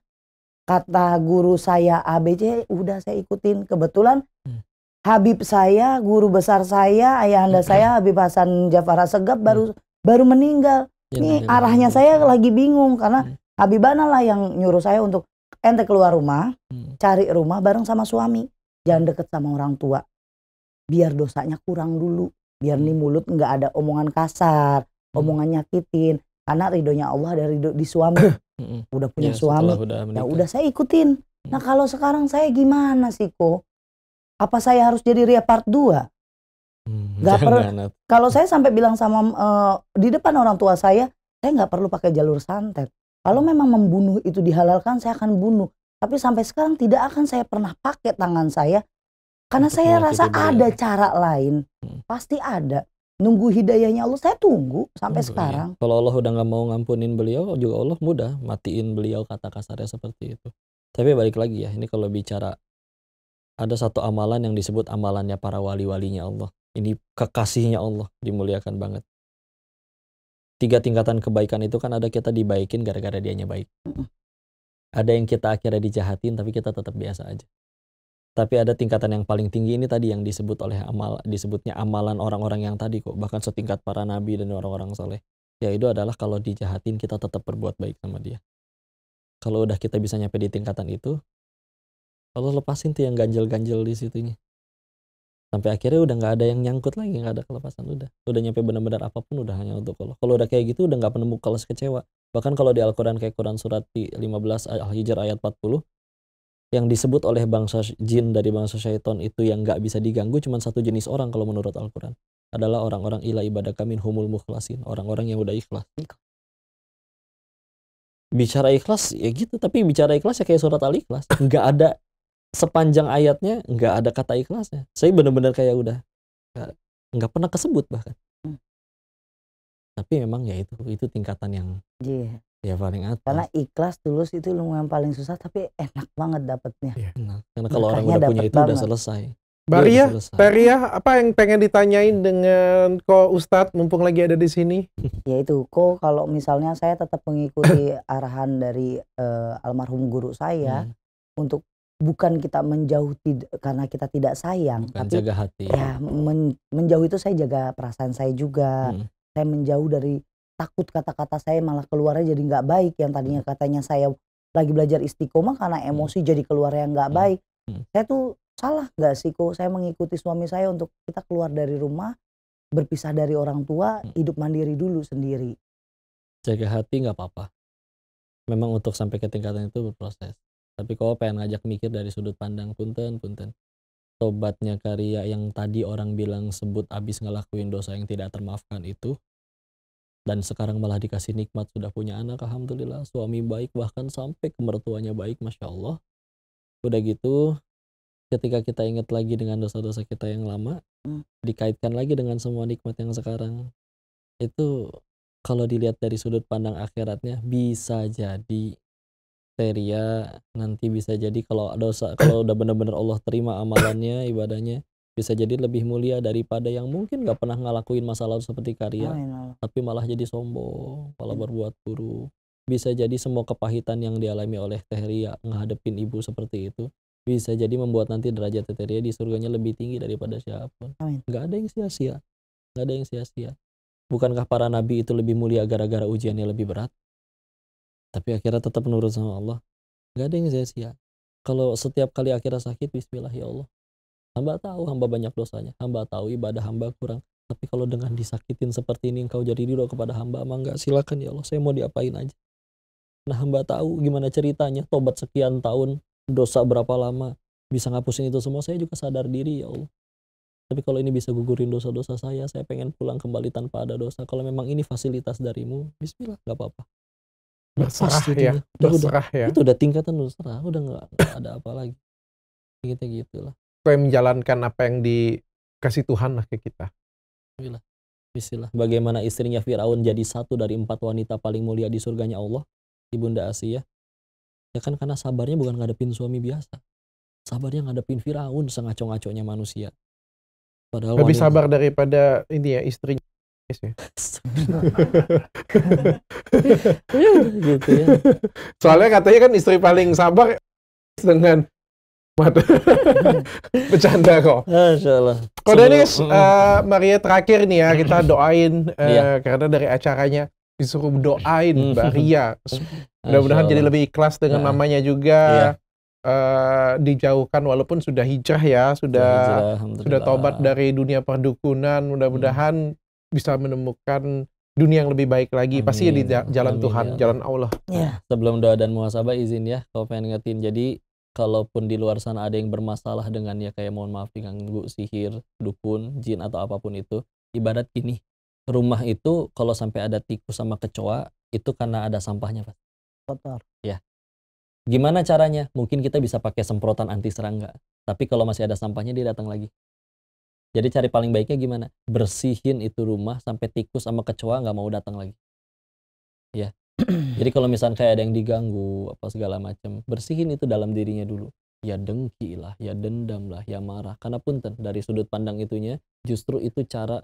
Kata guru saya ABC udah saya ikutin kebetulan hmm. Habib saya, guru besar saya, ayahanda hmm. saya Habib Hasan Jafara Segap baru hmm. baru meninggal. Iya, Ini arahnya iya, saya lagi bingung karena hmm. Habibana lah yang nyuruh saya untuk ente keluar rumah, hmm. cari rumah bareng sama suami. Jangan deket sama orang tua. Biar dosanya kurang dulu. Biar hmm. nih mulut nggak ada omongan kasar, hmm. omongan nyakitin. Karena ridhonya Allah dari di suami. Hmm. udah punya ya, suami. Udah ya udah saya ikutin. Nah, hmm. Nah kalau sekarang saya gimana sih ko? Apa saya harus jadi Ria part 2? Hmm, gak perlu. Kalau saya sampai bilang sama uh, di depan orang tua saya, saya nggak perlu pakai jalur santet. Kalau memang membunuh itu dihalalkan, saya akan bunuh. Tapi sampai sekarang tidak akan saya pernah pakai tangan saya karena Untuk saya rasa dia. ada ya. cara lain. Hmm. Pasti ada. Nunggu hidayahnya Allah, saya tunggu sampai tunggu, iya. sekarang. Ya. Kalau Allah udah nggak mau ngampunin beliau, juga Allah mudah matiin beliau kata kasarnya seperti itu. Tapi balik lagi ya, ini kalau bicara ada satu amalan yang disebut amalannya para wali-walinya Allah. Ini kekasihnya Allah dimuliakan banget tiga tingkatan kebaikan itu kan ada kita dibaikin gara-gara dianya baik. Ada yang kita akhirnya dijahatin tapi kita tetap biasa aja. Tapi ada tingkatan yang paling tinggi ini tadi yang disebut oleh amal disebutnya amalan orang-orang yang tadi kok bahkan setingkat para nabi dan orang-orang soleh. itu adalah kalau dijahatin kita tetap berbuat baik sama dia. Kalau udah kita bisa nyampe di tingkatan itu, kalau lepasin tuh yang ganjel-ganjel di situnya sampai akhirnya udah nggak ada yang nyangkut lagi nggak ada kelepasan udah udah nyampe benar-benar apapun udah hanya untuk Allah kalau udah kayak gitu udah nggak penemu kelas kecewa bahkan kalau di Al-Quran kayak Quran surat 15 Al-Hijr ayat 40 yang disebut oleh bangsa jin dari bangsa syaitan itu yang nggak bisa diganggu cuma satu jenis orang kalau menurut Al-Quran adalah orang-orang ilah ibadah kami humul mukhlasin orang-orang yang udah ikhlas bicara ikhlas ya gitu tapi bicara ikhlas ya kayak surat al ikhlas nggak ada sepanjang ayatnya nggak ada kata ikhlasnya. Saya benar-benar kayak udah nggak pernah kesebut bahkan. Hmm. Tapi memang ya itu itu tingkatan yang yeah. ya paling atas. Karena ikhlas tulus itu lumayan paling susah tapi enak banget dapetnya. Yeah. Enak. Karena kalau orang udah punya itu banget. udah selesai. Baria Baria apa yang pengen ditanyain dengan ko Ustadz mumpung lagi ada di sini? Ya itu, ko kalau misalnya saya tetap mengikuti arahan dari uh, almarhum guru saya hmm. untuk bukan kita menjauh karena kita tidak sayang bukan tapi jaga hati ya men menjauh itu saya jaga perasaan saya juga hmm. saya menjauh dari takut kata-kata saya malah keluarnya jadi nggak baik yang tadinya hmm. katanya saya lagi belajar istiqomah karena hmm. emosi hmm. jadi keluar yang nggak hmm. baik Hmm. saya tuh salah nggak sih kok saya mengikuti suami saya untuk kita keluar dari rumah berpisah dari orang tua hmm. hidup mandiri dulu sendiri jaga hati nggak apa-apa memang untuk sampai ke tingkatan itu berproses tapi kalau pengen ngajak mikir dari sudut pandang punten punten tobatnya karya yang tadi orang bilang sebut abis ngelakuin dosa yang tidak termaafkan itu dan sekarang malah dikasih nikmat sudah punya anak alhamdulillah suami baik bahkan sampai ke mertuanya baik masya Allah udah gitu ketika kita ingat lagi dengan dosa-dosa kita yang lama hmm. dikaitkan lagi dengan semua nikmat yang sekarang itu kalau dilihat dari sudut pandang akhiratnya bisa jadi Teria nanti bisa jadi kalau dosa kalau udah benar-benar Allah terima amalannya ibadahnya bisa jadi lebih mulia daripada yang mungkin nggak pernah ngelakuin masalah seperti karya Amin. tapi malah jadi sombong malah iya. berbuat buruk bisa jadi semua kepahitan yang dialami oleh Tehria ngadepin ibu seperti itu bisa jadi membuat nanti derajat Tehria di surganya lebih tinggi daripada siapapun nggak ada yang sia-sia nggak ada yang sia-sia bukankah para nabi itu lebih mulia gara-gara ujiannya lebih berat tapi akhirnya tetap menurut sama Allah gak ada yang sia-sia kalau setiap kali akhirnya sakit Bismillah ya Allah hamba tahu hamba banyak dosanya hamba tahu ibadah hamba kurang tapi kalau dengan disakitin seperti ini engkau jadi ridho kepada hamba emang nggak silakan ya Allah saya mau diapain aja nah hamba tahu gimana ceritanya tobat sekian tahun dosa berapa lama bisa ngapusin itu semua saya juga sadar diri ya Allah tapi kalau ini bisa gugurin dosa-dosa saya saya pengen pulang kembali tanpa ada dosa kalau memang ini fasilitas darimu Bismillah nggak apa-apa berserah serah ya, ya, itu. udah, udah ya. Itu udah tingkatan udah udah nggak ada apa lagi. Kita gitu lah. Kayak menjalankan apa yang dikasih Tuhan lah ke kita. Gila. Bismillah. Bagaimana istrinya Firaun jadi satu dari empat wanita paling mulia di surganya Allah, Ibunda Asia. Ya kan karena sabarnya bukan ngadepin suami biasa. Sabarnya ngadepin Firaun sengacong-acongnya manusia. Padahal lebih wanita, sabar daripada ini ya istrinya Iya soalnya katanya kan istri paling sabar dengan mata bercanda kok. Insyaallah. Kok ini uh, Maria terakhir nih ya kita doain uh, iya. karena dari acaranya disuruh doain Mbak Ria. Mudah-mudahan jadi lebih ikhlas dengan nah. mamanya juga. Iya. Uh, dijauhkan walaupun sudah hijrah ya, sudah hijrah, sudah tobat dari dunia perdukunan. Mudah-mudahan hmm bisa menemukan dunia yang lebih baik lagi. Amin. Pasti di jalan Amin, Tuhan, ya. jalan Allah. Ya. Sebelum doa dan muhasabah izin ya, kalau pengen ngetin. Jadi kalaupun di luar sana ada yang bermasalah dengan ya kayak mohon maaf ganggu sihir, dukun, jin atau apapun itu, ibarat ini Rumah itu kalau sampai ada tikus sama kecoa itu karena ada sampahnya, Pak. Kotor. Ya. Gimana caranya? Mungkin kita bisa pakai semprotan anti serangga. Tapi kalau masih ada sampahnya dia datang lagi. Jadi cari paling baiknya gimana? Bersihin itu rumah sampai tikus sama kecoa nggak mau datang lagi. Ya. Jadi kalau misalnya kayak ada yang diganggu apa segala macam, bersihin itu dalam dirinya dulu. Ya dengki lah, ya dendam lah, ya marah. Karena punten dari sudut pandang itunya, justru itu cara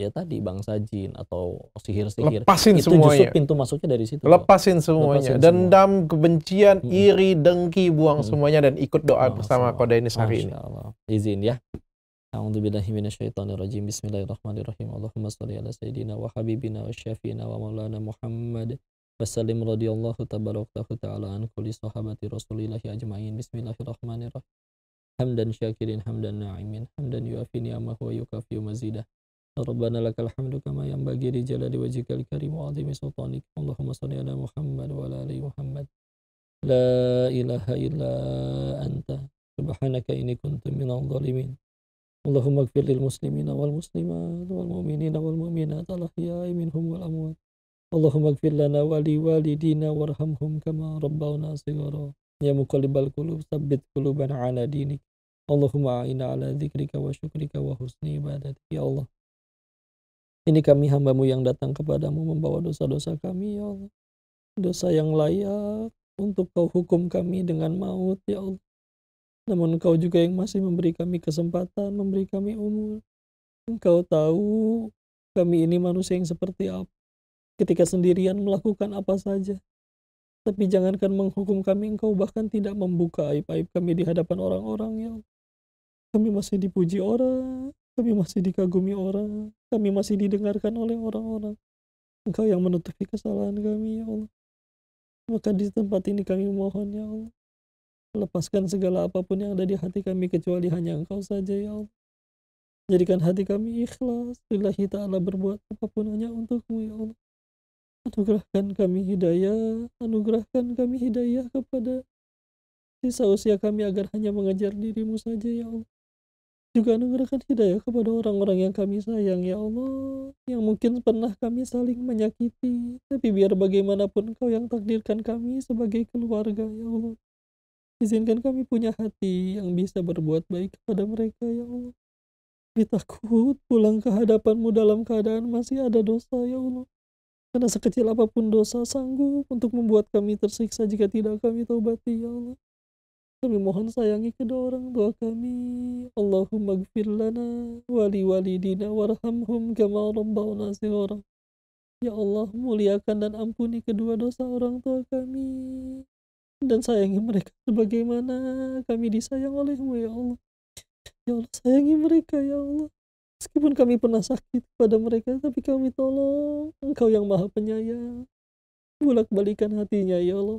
ya tadi bangsa jin atau sihir-sihir lepasin itu semuanya. justru pintu masuknya dari situ lepasin semuanya lepasin dendam kebencian iri dengki buang hmm. semuanya dan ikut doa Masya bersama kode ini hari ini izin ya أعوذ بالله من الشيطان الرجيم بسم الله الرحمن الرحيم اللهم صل على سيدنا وحبيبنا وشافينا ومولانا محمد وسلم رضي الله تبارك وتعالى عن كل صحابة رسول الله أجمعين بسم الله الرحمن الرحيم حمدا شاكرين حمدا ناعمين حمدا يوافي نعمه ويكافي مزيده ربنا لك الحمد كما ينبغي لجلال وجهك الكريم وعظيم سلطانك اللهم صل على محمد وعلى آل محمد لا إله إلا أنت سبحانك إني كنت من الظالمين Allahumma gfir lil muslimina wal muslimat wal mu'minina wal mu'minat al ahya'i minhum wal amwat Allahumma gfir lana wali walidina warhamhum kama rabbawna sighara ya al qulub tsabbit qulubana ala dini Allahumma a'ina ala zikrika wa syukrika wa husni ibadatik ya Allah ini kami hambamu yang datang kepadamu membawa dosa-dosa kami ya Allah dosa yang layak untuk kau hukum kami dengan maut ya Allah namun engkau juga yang masih memberi kami kesempatan, memberi kami umur. Engkau tahu kami ini manusia yang seperti apa. Ketika sendirian melakukan apa saja. Tapi jangankan menghukum kami, engkau bahkan tidak membuka aib-aib kami di hadapan orang-orang yang kami masih dipuji orang, kami masih dikagumi orang, kami masih didengarkan oleh orang-orang. Engkau yang menutupi kesalahan kami, ya Allah. Maka di tempat ini kami mohon, ya Allah Lepaskan segala apapun yang ada di hati kami kecuali hanya Engkau saja ya Allah. Jadikan hati kami ikhlas, kita ta'ala berbuat apapun hanya untukmu ya Allah. Anugerahkan kami hidayah, anugerahkan kami hidayah kepada sisa usia kami agar hanya mengejar dirimu saja ya Allah. Juga anugerahkan hidayah kepada orang-orang yang kami sayang ya Allah, yang mungkin pernah kami saling menyakiti, tapi biar bagaimanapun kau yang takdirkan kami sebagai keluarga ya Allah. Izinkan kami punya hati yang bisa berbuat baik kepada mereka, ya Allah. Kami takut pulang ke hadapanmu dalam keadaan masih ada dosa, ya Allah. Karena sekecil apapun dosa sanggup untuk membuat kami tersiksa jika tidak kami taubati, ya Allah. Kami mohon sayangi kedua orang tua kami. Allahumma gfir lana wali walidina warhamhum kama rabbawna orang. Ya Allah, muliakan dan ampuni kedua dosa orang tua kami dan sayangi mereka sebagaimana kami disayang olehmu ya Allah ya Allah sayangi mereka ya Allah meskipun kami pernah sakit pada mereka tapi kami tolong engkau yang maha penyayang bolak balikan hatinya ya Allah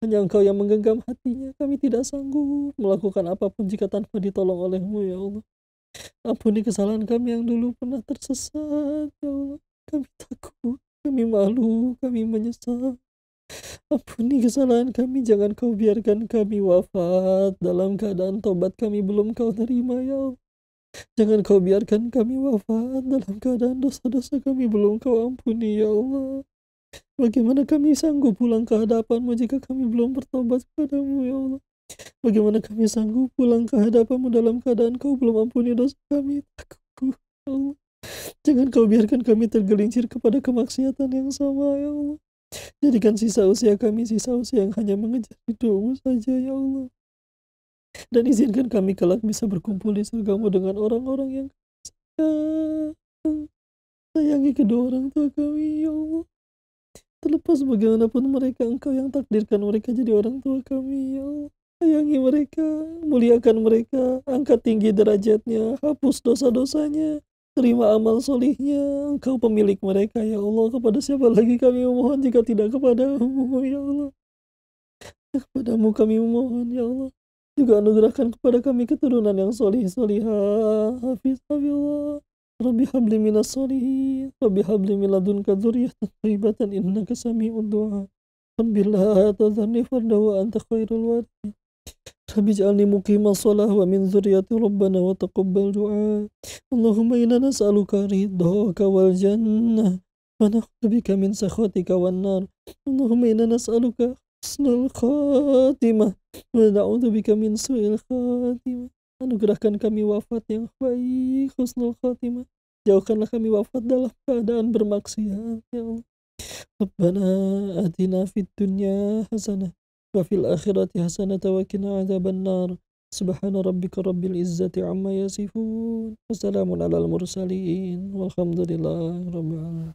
hanya engkau yang menggenggam hatinya kami tidak sanggup melakukan apapun jika tanpa ditolong olehmu ya Allah ampuni kesalahan kami yang dulu pernah tersesat ya Allah kami takut kami malu kami menyesal Ampuni oh, kesalahan kami, jangan kau biarkan kami wafat dalam keadaan tobat kami belum kau terima ya Allah. Jangan kau biarkan kami wafat dalam keadaan dosa-dosa kami belum kau ampuni ya Allah. Bagaimana kami sanggup pulang ke hadapanmu jika kami belum bertobat kepadamu ya Allah. Bagaimana kami sanggup pulang ke hadapanmu dalam keadaan kau belum ampuni dosa kami. Takutku ya Allah. Jangan kau biarkan kami tergelincir kepada kemaksiatan yang sama ya Allah. Jadikan sisa usia kami sisa usia yang hanya mengejar hidupmu saja, ya Allah. Dan izinkan kami kelak bisa berkumpul di surgamu dengan orang-orang yang sayang. Sayangi kedua orang tua kami, ya Allah. Terlepas bagaimanapun mereka, engkau yang takdirkan mereka jadi orang tua kami, ya Allah. Sayangi mereka, muliakan mereka, angkat tinggi derajatnya, hapus dosa-dosanya, Terima amal solihnya, engkau pemilik mereka ya Allah. Kepada siapa lagi kami memohon jika tidak kepadamu ya Allah. Kepadamu kami memohon ya Allah. Juga anugerahkan kepada kami keturunan yang solih solihah. Hafiz Allah. Rabbi habli minas solihin. Rabbi habli miladunka dzurriyyatan thayyibatan innaka sami'ud du'a. Rabbi la tadhni anta khairul warithin. رب اجعلني مقيم الصلاة ومن ذريتي ربنا وتقبل دعاء اللهم إنا نسألك رضاك والجنة ونعوذ بك من سخطك والنار اللهم إنا نسألك حسن الخاتمة ونعوذ بك من سوء الخاتمة Anugerahkan kami wafat yang baik, khusnul khatimah. Jauhkanlah kami wafat dalam keadaan bermaksiat, ya Allah. Rabbana atina fid dunya hasanah وفي الآخرة حسنة وقنا عذاب النار سبحان ربك رب العزة عما يصفون وسلام على المرسلين والحمد لله رب العالمين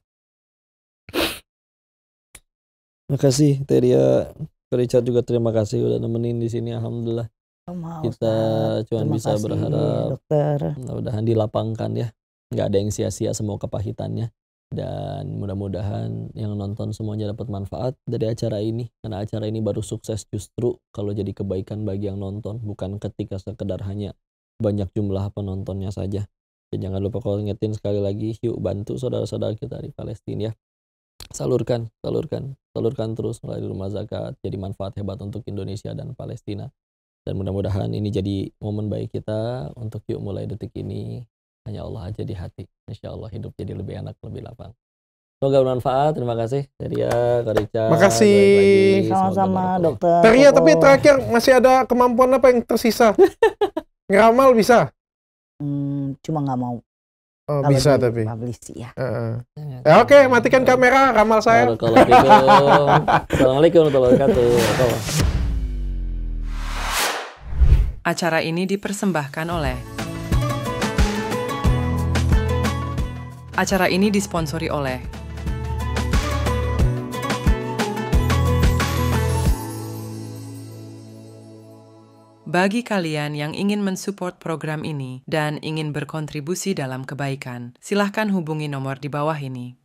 Makasih Teria ya. Richard juga terima kasih udah nemenin di sini alhamdulillah. kita cuma bisa kasih, berharap dokter. mudah-mudahan dilapangkan ya. nggak ada yang sia-sia semua kepahitannya dan mudah-mudahan yang nonton semuanya dapat manfaat dari acara ini karena acara ini baru sukses justru kalau jadi kebaikan bagi yang nonton bukan ketika sekedar hanya banyak jumlah penontonnya saja dan jangan lupa kalau ingetin sekali lagi yuk bantu saudara-saudara kita di Palestina ya salurkan salurkan salurkan terus melalui rumah zakat jadi manfaat hebat untuk Indonesia dan Palestina dan mudah-mudahan ini jadi momen baik kita untuk yuk mulai detik ini hanya Allah aja di hati Insya Allah hidup jadi lebih enak lebih lapang Semoga bermanfaat. Terima kasih Teria, Karica. Makasih. Sama-sama, dokter. Teria, tapi terakhir masih ada kemampuan apa yang tersisa? Ngeramal bisa? Hmm, cuma nggak mau. Oh, Kalo bisa tapi. Publish ya. Uh -uh. Ya, Oke, okay, matikan kamera ramal saya. Assalamualaikum warahmatullahi wabarakatuh. Acara ini dipersembahkan oleh Acara ini disponsori oleh Bagi kalian yang ingin mensupport program ini dan ingin berkontribusi dalam kebaikan, silahkan hubungi nomor di bawah ini.